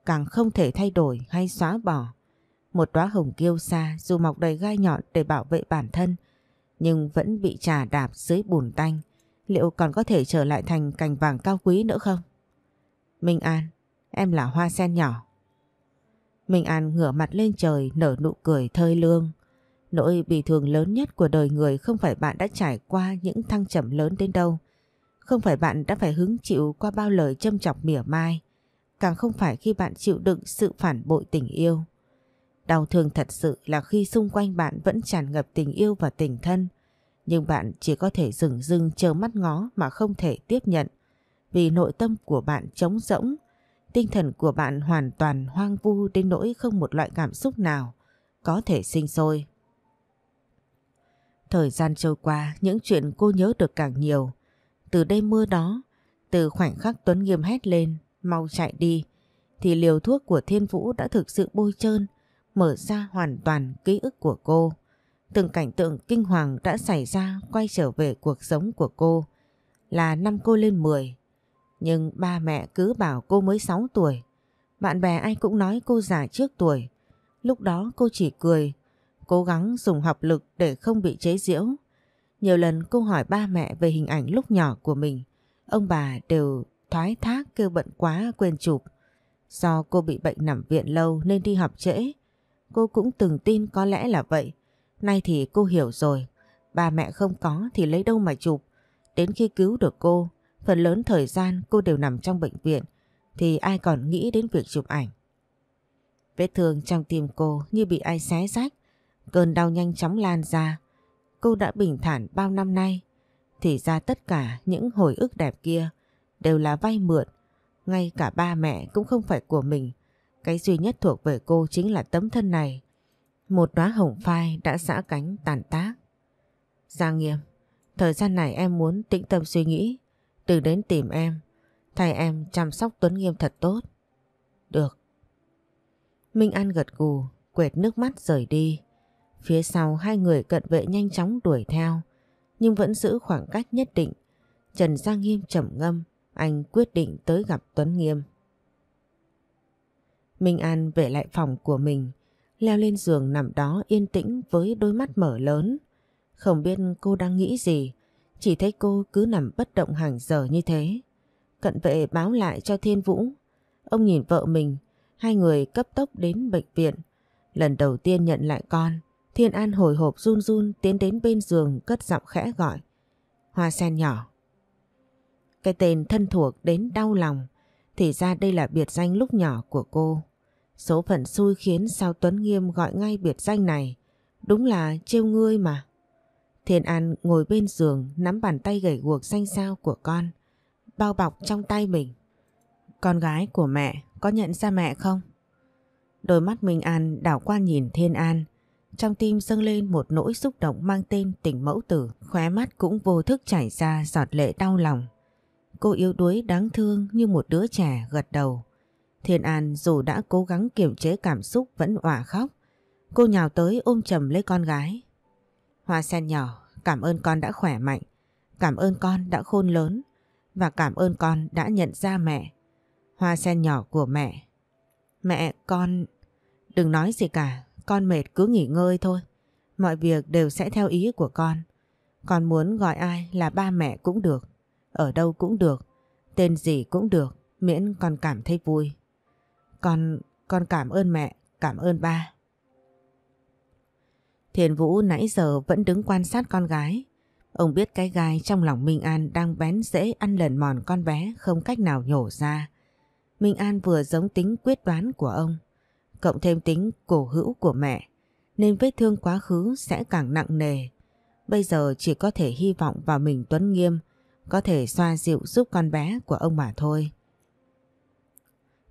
càng không thể thay đổi hay xóa bỏ. Một đóa hồng kiêu xa, dù mọc đầy gai nhọn để bảo vệ bản thân, nhưng vẫn bị trà đạp dưới bùn tanh, liệu còn có thể trở lại thành cành vàng cao quý nữa không? Minh An, em là hoa sen nhỏ. Minh An ngửa mặt lên trời nở nụ cười thơi lương. Nỗi bị thường lớn nhất của đời người không phải bạn đã trải qua những thăng trầm lớn đến đâu. Không phải bạn đã phải hứng chịu qua bao lời châm chọc mỉa mai. Càng không phải khi bạn chịu đựng sự phản bội tình yêu. Đau thương thật sự là khi xung quanh bạn vẫn tràn ngập tình yêu và tình thân. Nhưng bạn chỉ có thể dừng dưng chờ mắt ngó mà không thể tiếp nhận vì nội tâm của bạn trống rỗng, tinh thần của bạn hoàn toàn hoang vu đến nỗi không một loại cảm xúc nào có thể sinh sôi. Thời gian trôi qua, những chuyện cô nhớ được càng nhiều. Từ đêm mưa đó, từ khoảnh khắc Tuấn Nghiêm hét lên, mau chạy đi, thì liều thuốc của Thiên Vũ đã thực sự bôi trơn, mở ra hoàn toàn ký ức của cô từng cảnh tượng kinh hoàng đã xảy ra quay trở về cuộc sống của cô là năm cô lên 10. Nhưng ba mẹ cứ bảo cô mới 6 tuổi. Bạn bè ai cũng nói cô già trước tuổi. Lúc đó cô chỉ cười, cố gắng dùng học lực để không bị chế giễu. Nhiều lần cô hỏi ba mẹ về hình ảnh lúc nhỏ của mình. Ông bà đều thoái thác kêu bận quá quên chụp. Do cô bị bệnh nằm viện lâu nên đi học trễ. Cô cũng từng tin có lẽ là vậy. Nay thì cô hiểu rồi, ba mẹ không có thì lấy đâu mà chụp. Đến khi cứu được cô, phần lớn thời gian cô đều nằm trong bệnh viện, thì ai còn nghĩ đến việc chụp ảnh. Vết thương trong tim cô như bị ai xé rách, cơn đau nhanh chóng lan ra. Cô đã bình thản bao năm nay, thì ra tất cả những hồi ức đẹp kia đều là vay mượn, ngay cả ba mẹ cũng không phải của mình. Cái duy nhất thuộc về cô chính là tấm thân này một đóa hồng phai đã xã cánh tàn tác. Giang nghiêm, thời gian này em muốn tĩnh tâm suy nghĩ, đừng đến tìm em, thay em chăm sóc Tuấn Nghiêm thật tốt. Được. Minh An gật gù, quệt nước mắt rời đi. Phía sau hai người cận vệ nhanh chóng đuổi theo, nhưng vẫn giữ khoảng cách nhất định. Trần Giang Nghiêm trầm ngâm, anh quyết định tới gặp Tuấn Nghiêm. Minh An về lại phòng của mình, leo lên giường nằm đó yên tĩnh với đôi mắt mở lớn. Không biết cô đang nghĩ gì, chỉ thấy cô cứ nằm bất động hàng giờ như thế. Cận vệ báo lại cho Thiên Vũ. Ông nhìn vợ mình, hai người cấp tốc đến bệnh viện. Lần đầu tiên nhận lại con, Thiên An hồi hộp run run tiến đến bên giường cất giọng khẽ gọi. Hoa sen nhỏ. Cái tên thân thuộc đến đau lòng, thì ra đây là biệt danh lúc nhỏ của cô. Số phận xui khiến sao Tuấn Nghiêm gọi ngay biệt danh này. Đúng là trêu ngươi mà. Thiên An ngồi bên giường nắm bàn tay gầy guộc xanh xao của con, bao bọc trong tay mình. Con gái của mẹ có nhận ra mẹ không? Đôi mắt Minh An đảo qua nhìn Thiên An, trong tim dâng lên một nỗi xúc động mang tên tình mẫu tử, khóe mắt cũng vô thức chảy ra giọt lệ đau lòng. Cô yếu đuối đáng thương như một đứa trẻ gật đầu. Thiên An dù đã cố gắng kiềm chế cảm xúc vẫn òa khóc. Cô nhào tới ôm chầm lấy con gái. Hoa sen nhỏ, cảm ơn con đã khỏe mạnh, cảm ơn con đã khôn lớn và cảm ơn con đã nhận ra mẹ. Hoa sen nhỏ của mẹ. Mẹ, con... Đừng nói gì cả, con mệt cứ nghỉ ngơi thôi. Mọi việc đều sẽ theo ý của con. Con muốn gọi ai là ba mẹ cũng được, ở đâu cũng được, tên gì cũng được, miễn con cảm thấy vui. Con, con cảm ơn mẹ, cảm ơn ba. Thiền Vũ nãy giờ vẫn đứng quan sát con gái. Ông biết cái gai trong lòng Minh An đang bén dễ ăn lần mòn con bé không cách nào nhổ ra. Minh An vừa giống tính quyết đoán của ông, cộng thêm tính cổ hữu của mẹ, nên vết thương quá khứ sẽ càng nặng nề. Bây giờ chỉ có thể hy vọng vào mình Tuấn Nghiêm, có thể xoa dịu giúp con bé của ông mà thôi.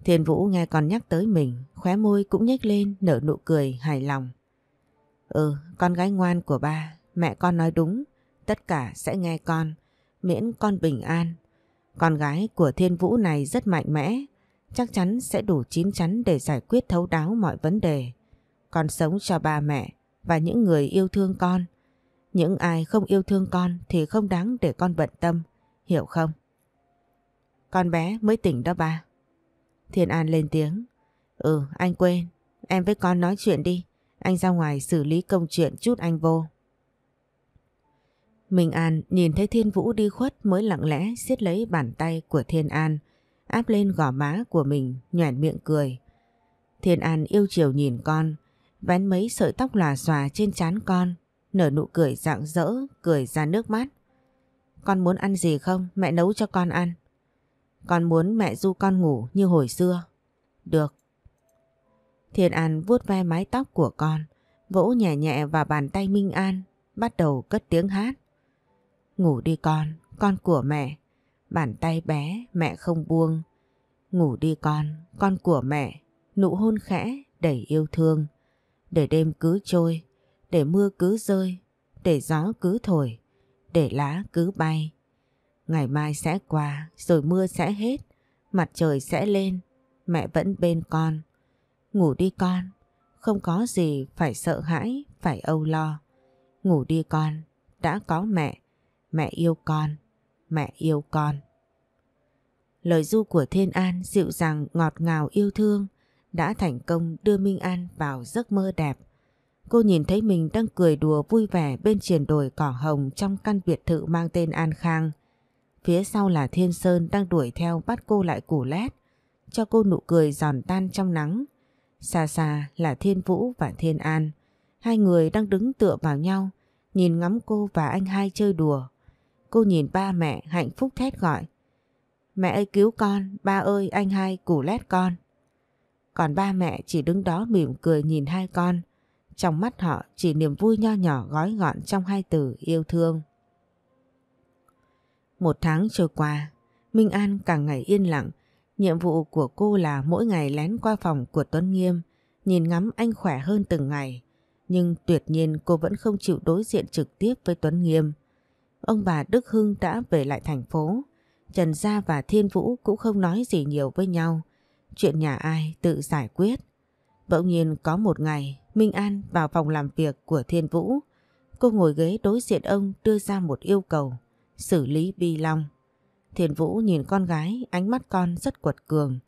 Thiên Vũ nghe con nhắc tới mình, khóe môi cũng nhếch lên nở nụ cười hài lòng. Ừ, con gái ngoan của ba, mẹ con nói đúng, tất cả sẽ nghe con, miễn con bình an. Con gái của Thiên Vũ này rất mạnh mẽ, chắc chắn sẽ đủ chín chắn để giải quyết thấu đáo mọi vấn đề. Con sống cho ba mẹ và những người yêu thương con. Những ai không yêu thương con thì không đáng để con bận tâm, hiểu không? Con bé mới tỉnh đó ba. Thiên An lên tiếng. Ừ, anh quên. Em với con nói chuyện đi. Anh ra ngoài xử lý công chuyện chút anh vô. Minh An nhìn thấy Thiên Vũ đi khuất mới lặng lẽ siết lấy bàn tay của Thiên An, áp lên gò má của mình, nhoẻn miệng cười. Thiên An yêu chiều nhìn con, vén mấy sợi tóc lòa xòa trên trán con, nở nụ cười rạng rỡ, cười ra nước mắt. Con muốn ăn gì không? Mẹ nấu cho con ăn. Con muốn mẹ du con ngủ như hồi xưa. Được. Thiên An vuốt ve mái tóc của con, vỗ nhẹ nhẹ vào bàn tay Minh An, bắt đầu cất tiếng hát. Ngủ đi con, con của mẹ, bàn tay bé mẹ không buông. Ngủ đi con, con của mẹ, nụ hôn khẽ đầy yêu thương. Để đêm cứ trôi, để mưa cứ rơi, để gió cứ thổi, để lá cứ bay. Ngày mai sẽ qua, rồi mưa sẽ hết, mặt trời sẽ lên, mẹ vẫn bên con. Ngủ đi con, không có gì phải sợ hãi, phải âu lo. Ngủ đi con, đã có mẹ, mẹ yêu con, mẹ yêu con. Lời du của Thiên An dịu dàng ngọt ngào yêu thương đã thành công đưa Minh An vào giấc mơ đẹp. Cô nhìn thấy mình đang cười đùa vui vẻ bên triển đồi cỏ hồng trong căn biệt thự mang tên An Khang. Phía sau là Thiên Sơn đang đuổi theo bắt cô lại củ lét, cho cô nụ cười giòn tan trong nắng. Xa xa là Thiên Vũ và Thiên An, hai người đang đứng tựa vào nhau, nhìn ngắm cô và anh hai chơi đùa. Cô nhìn ba mẹ hạnh phúc thét gọi. Mẹ ơi cứu con, ba ơi anh hai củ lét con. Còn ba mẹ chỉ đứng đó mỉm cười nhìn hai con. Trong mắt họ chỉ niềm vui nho nhỏ gói gọn trong hai từ yêu thương. Một tháng trôi qua, Minh An càng ngày yên lặng. Nhiệm vụ của cô là mỗi ngày lén qua phòng của Tuấn Nghiêm, nhìn ngắm anh khỏe hơn từng ngày. Nhưng tuyệt nhiên cô vẫn không chịu đối diện trực tiếp với Tuấn Nghiêm. Ông bà Đức Hưng đã về lại thành phố. Trần Gia và Thiên Vũ cũng không nói gì nhiều với nhau. Chuyện nhà ai tự giải quyết. Bỗng nhiên có một ngày, Minh An vào phòng làm việc của Thiên Vũ. Cô ngồi ghế đối diện ông đưa ra một yêu cầu xử lý Bi Long. Thiền Vũ nhìn con gái, ánh mắt con rất quật cường,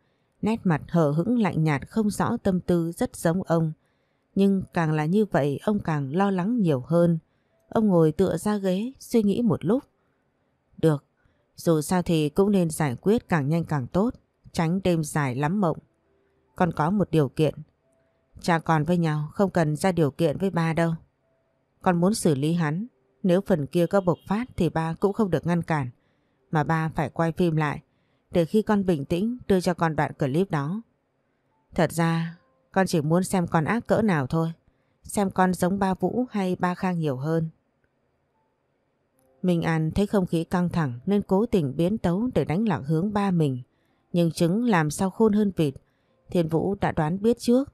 nét mặt hờ hững lạnh nhạt không rõ tâm tư rất giống ông. Nhưng càng là như vậy ông càng lo lắng nhiều hơn. Ông ngồi tựa ra ghế suy nghĩ một lúc. Được, dù sao thì cũng nên giải quyết càng nhanh càng tốt, tránh đêm dài lắm mộng. Còn có một điều kiện. Cha con với nhau không cần ra điều kiện với ba đâu. Con muốn xử lý hắn, nếu phần kia có bộc phát thì ba cũng không được ngăn cản. Mà ba phải quay phim lại. Để khi con bình tĩnh đưa cho con đoạn clip đó. Thật ra con chỉ muốn xem con ác cỡ nào thôi. Xem con giống ba Vũ hay ba Khang nhiều hơn. Minh An thấy không khí căng thẳng nên cố tình biến tấu để đánh lạc hướng ba mình. Nhưng trứng làm sao khôn hơn vịt. Thiên Vũ đã đoán biết trước.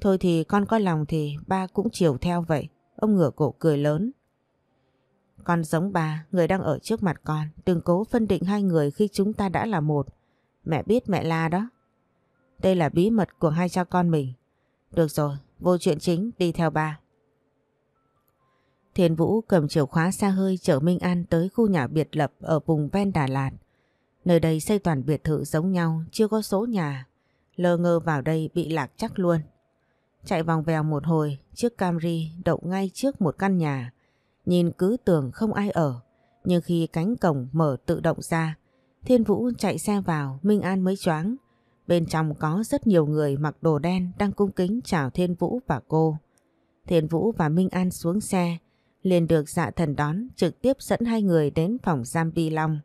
Thôi thì con có lòng thì ba cũng chiều theo vậy. Ông ngửa cổ cười lớn. Con giống bà, người đang ở trước mặt con, đừng cố phân định hai người khi chúng ta đã là một. Mẹ biết mẹ la đó. Đây là bí mật của hai cha con mình. Được rồi, vô chuyện chính, đi theo ba. Thiên Vũ cầm chìa khóa xa hơi chở Minh An tới khu nhà biệt lập ở vùng ven Đà Lạt. Nơi đây xây toàn biệt thự giống nhau, chưa có số nhà. Lơ ngơ vào đây bị lạc chắc luôn. Chạy vòng vèo một hồi, chiếc Camry đậu ngay trước một căn nhà. Nhìn cứ tưởng không ai ở, nhưng khi cánh cổng mở tự động ra, Thiên Vũ chạy xe vào, Minh An mới choáng. Bên trong có rất nhiều người mặc đồ đen đang cung kính chào Thiên Vũ và cô. Thiên Vũ và Minh An xuống xe, liền được dạ thần đón trực tiếp dẫn hai người đến phòng giam Vi Long.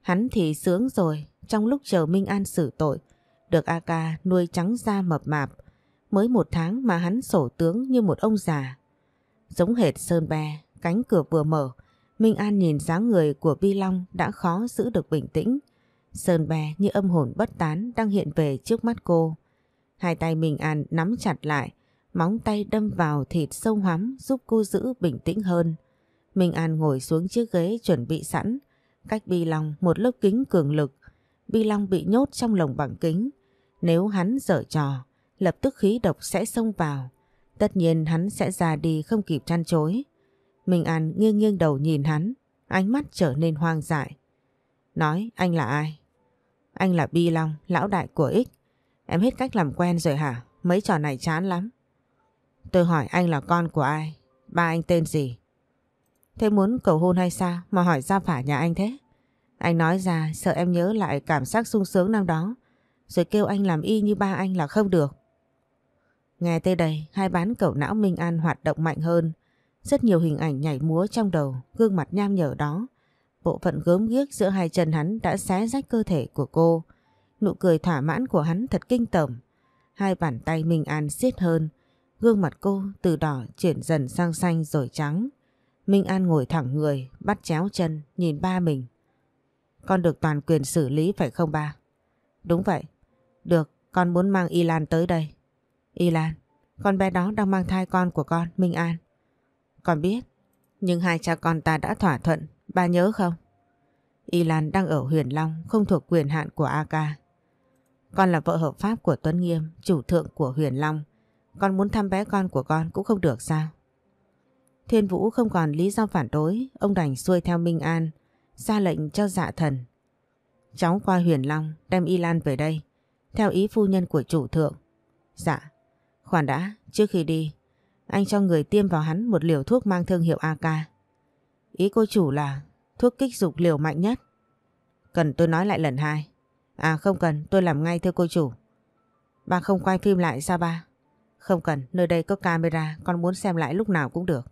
Hắn thì sướng rồi, trong lúc chờ Minh An xử tội, được A ca nuôi trắng da mập mạp, mới một tháng mà hắn sổ tướng như một ông già. Giống hệt Sơn Be, Cánh cửa vừa mở, Minh An nhìn dáng người của Vi Long đã khó giữ được bình tĩnh. Sơn bè như âm hồn bất tán đang hiện về trước mắt cô. Hai tay Minh An nắm chặt lại, móng tay đâm vào thịt sâu hắm giúp cô giữ bình tĩnh hơn. Minh An ngồi xuống chiếc ghế chuẩn bị sẵn, cách Vi Long một lớp kính cường lực. Vi Long bị nhốt trong lồng bằng kính. Nếu hắn dở trò, lập tức khí độc sẽ xông vào. Tất nhiên hắn sẽ ra đi không kịp trăn chối. Minh An nghiêng nghiêng đầu nhìn hắn, ánh mắt trở nên hoang dại. Nói anh là ai? Anh là Bi Long, lão đại của ích. Em hết cách làm quen rồi hả? Mấy trò này chán lắm. Tôi hỏi anh là con của ai? Ba anh tên gì? Thế muốn cầu hôn hay sao mà hỏi ra phả nhà anh thế? Anh nói ra sợ em nhớ lại cảm giác sung sướng năm đó. Rồi kêu anh làm y như ba anh là không được. Nghe tới đây, hai bán cầu não Minh An hoạt động mạnh hơn. Rất nhiều hình ảnh nhảy múa trong đầu, gương mặt nham nhở đó. Bộ phận gớm ghiếc giữa hai chân hắn đã xé rách cơ thể của cô. Nụ cười thỏa mãn của hắn thật kinh tởm. Hai bàn tay Minh An siết hơn. Gương mặt cô từ đỏ chuyển dần sang xanh rồi trắng. Minh An ngồi thẳng người, bắt chéo chân, nhìn ba mình. Con được toàn quyền xử lý phải không ba? Đúng vậy. Được, con muốn mang Y Lan tới đây. Y Lan, con bé đó đang mang thai con của con, Minh An. Con biết, nhưng hai cha con ta đã thỏa thuận, ba nhớ không? Y Lan đang ở Huyền Long, không thuộc quyền hạn của A Ca. Con là vợ hợp pháp của Tuấn Nghiêm, chủ thượng của Huyền Long. Con muốn thăm bé con của con cũng không được sao? Thiên Vũ không còn lý do phản đối, ông đành xuôi theo Minh An, ra lệnh cho dạ thần. Cháu qua Huyền Long, đem Y Lan về đây, theo ý phu nhân của chủ thượng. Dạ, khoản đã, trước khi đi, anh cho người tiêm vào hắn một liều thuốc mang thương hiệu AK. Ý cô chủ là thuốc kích dục liều mạnh nhất. Cần tôi nói lại lần hai. À không cần, tôi làm ngay thưa cô chủ. Ba không quay phim lại sao ba? Không cần, nơi đây có camera, con muốn xem lại lúc nào cũng được.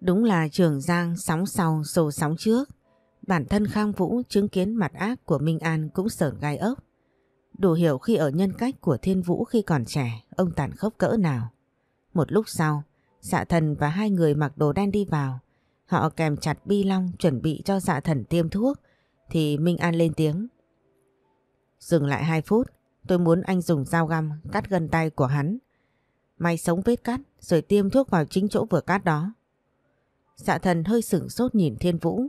Đúng là trường Giang sóng sau sổ sóng trước. Bản thân Khang Vũ chứng kiến mặt ác của Minh An cũng sởn gai ốc. Đủ hiểu khi ở nhân cách của Thiên Vũ khi còn trẻ, ông tàn khốc cỡ nào. Một lúc sau, dạ thần và hai người mặc đồ đen đi vào. Họ kèm chặt bi long chuẩn bị cho dạ thần tiêm thuốc, thì Minh An lên tiếng. Dừng lại hai phút, tôi muốn anh dùng dao găm cắt gân tay của hắn. May sống vết cắt rồi tiêm thuốc vào chính chỗ vừa cắt đó. Dạ thần hơi sửng sốt nhìn Thiên Vũ.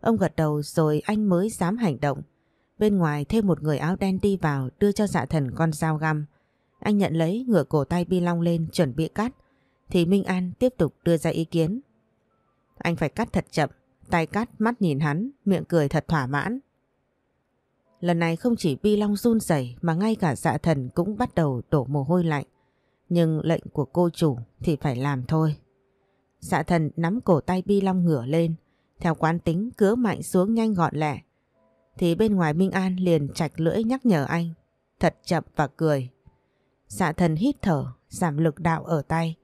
Ông gật đầu rồi anh mới dám hành động. Bên ngoài thêm một người áo đen đi vào đưa cho dạ thần con dao găm. Anh nhận lấy ngửa cổ tay Bi Long lên chuẩn bị cắt thì Minh An tiếp tục đưa ra ý kiến. Anh phải cắt thật chậm, tay cắt mắt nhìn hắn, miệng cười thật thỏa mãn. Lần này không chỉ Bi Long run rẩy mà ngay cả dạ thần cũng bắt đầu đổ mồ hôi lạnh. Nhưng lệnh của cô chủ thì phải làm thôi. Dạ thần nắm cổ tay Bi Long ngửa lên, theo quán tính cứa mạnh xuống nhanh gọn lẹ. Thì bên ngoài Minh An liền chạch lưỡi nhắc nhở anh, thật chậm và cười. Dạ thần hít thở, giảm lực đạo ở tay,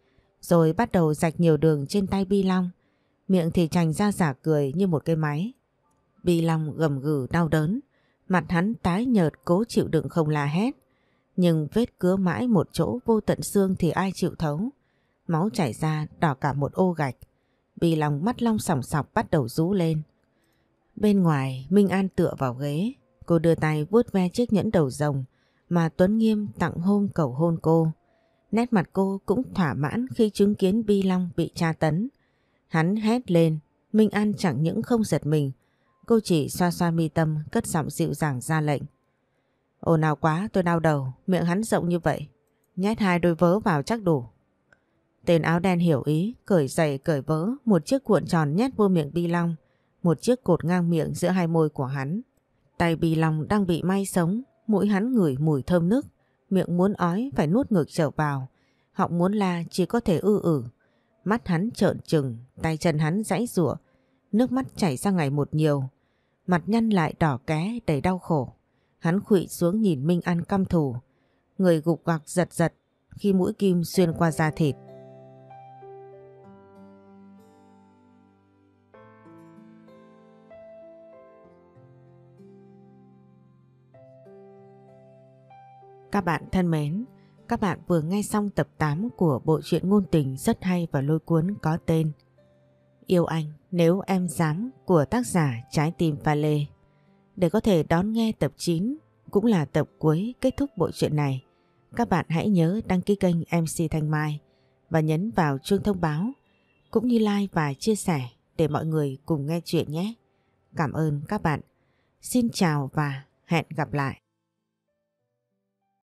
rồi bắt đầu rạch nhiều đường trên tay Bi Long. Miệng thì chành ra giả cười như một cái máy. Bi Long gầm gừ đau đớn, mặt hắn tái nhợt cố chịu đựng không la hét. Nhưng vết cứa mãi một chỗ vô tận xương thì ai chịu thấu. Máu chảy ra đỏ cả một ô gạch. Bi Long mắt long sòng sọc bắt đầu rú lên. Bên ngoài Minh An tựa vào ghế, cô đưa tay vuốt ve chiếc nhẫn đầu rồng mà Tuấn Nghiêm tặng hôn cầu hôn cô. Nét mặt cô cũng thỏa mãn khi chứng kiến Bi Long bị tra tấn. Hắn hét lên, Minh An chẳng những không giật mình, cô chỉ xoa xoa mi tâm cất giọng dịu dàng ra lệnh. Ồn nào quá tôi đau đầu, miệng hắn rộng như vậy, nhét hai đôi vớ vào chắc đủ. Tên áo đen hiểu ý, cởi giày cởi vớ, một chiếc cuộn tròn nhét vô miệng Bi Long, một chiếc cột ngang miệng giữa hai môi của hắn. Tay Bi Long đang bị may sống, Mũi hắn ngửi mùi thơm nức, miệng muốn ói phải nuốt ngược trở vào, họng muốn la chỉ có thể ư ử. Mắt hắn trợn trừng, tay chân hắn rãy rủa, nước mắt chảy ra ngày một nhiều. Mặt nhăn lại đỏ ké đầy đau khổ. Hắn khuỵu xuống nhìn Minh An căm thù, người gục gặc giật giật khi mũi kim xuyên qua da thịt. Các bạn thân mến, các bạn vừa nghe xong tập 8 của bộ truyện ngôn tình rất hay và lôi cuốn có tên Yêu anh nếu em dám của tác giả Trái tim pha lê. Để có thể đón nghe tập 9 cũng là tập cuối kết thúc bộ truyện này. Các bạn hãy nhớ đăng ký kênh MC Thanh Mai và nhấn vào chuông thông báo cũng như like và chia sẻ để mọi người cùng nghe chuyện nhé. Cảm ơn các bạn. Xin chào và hẹn gặp lại.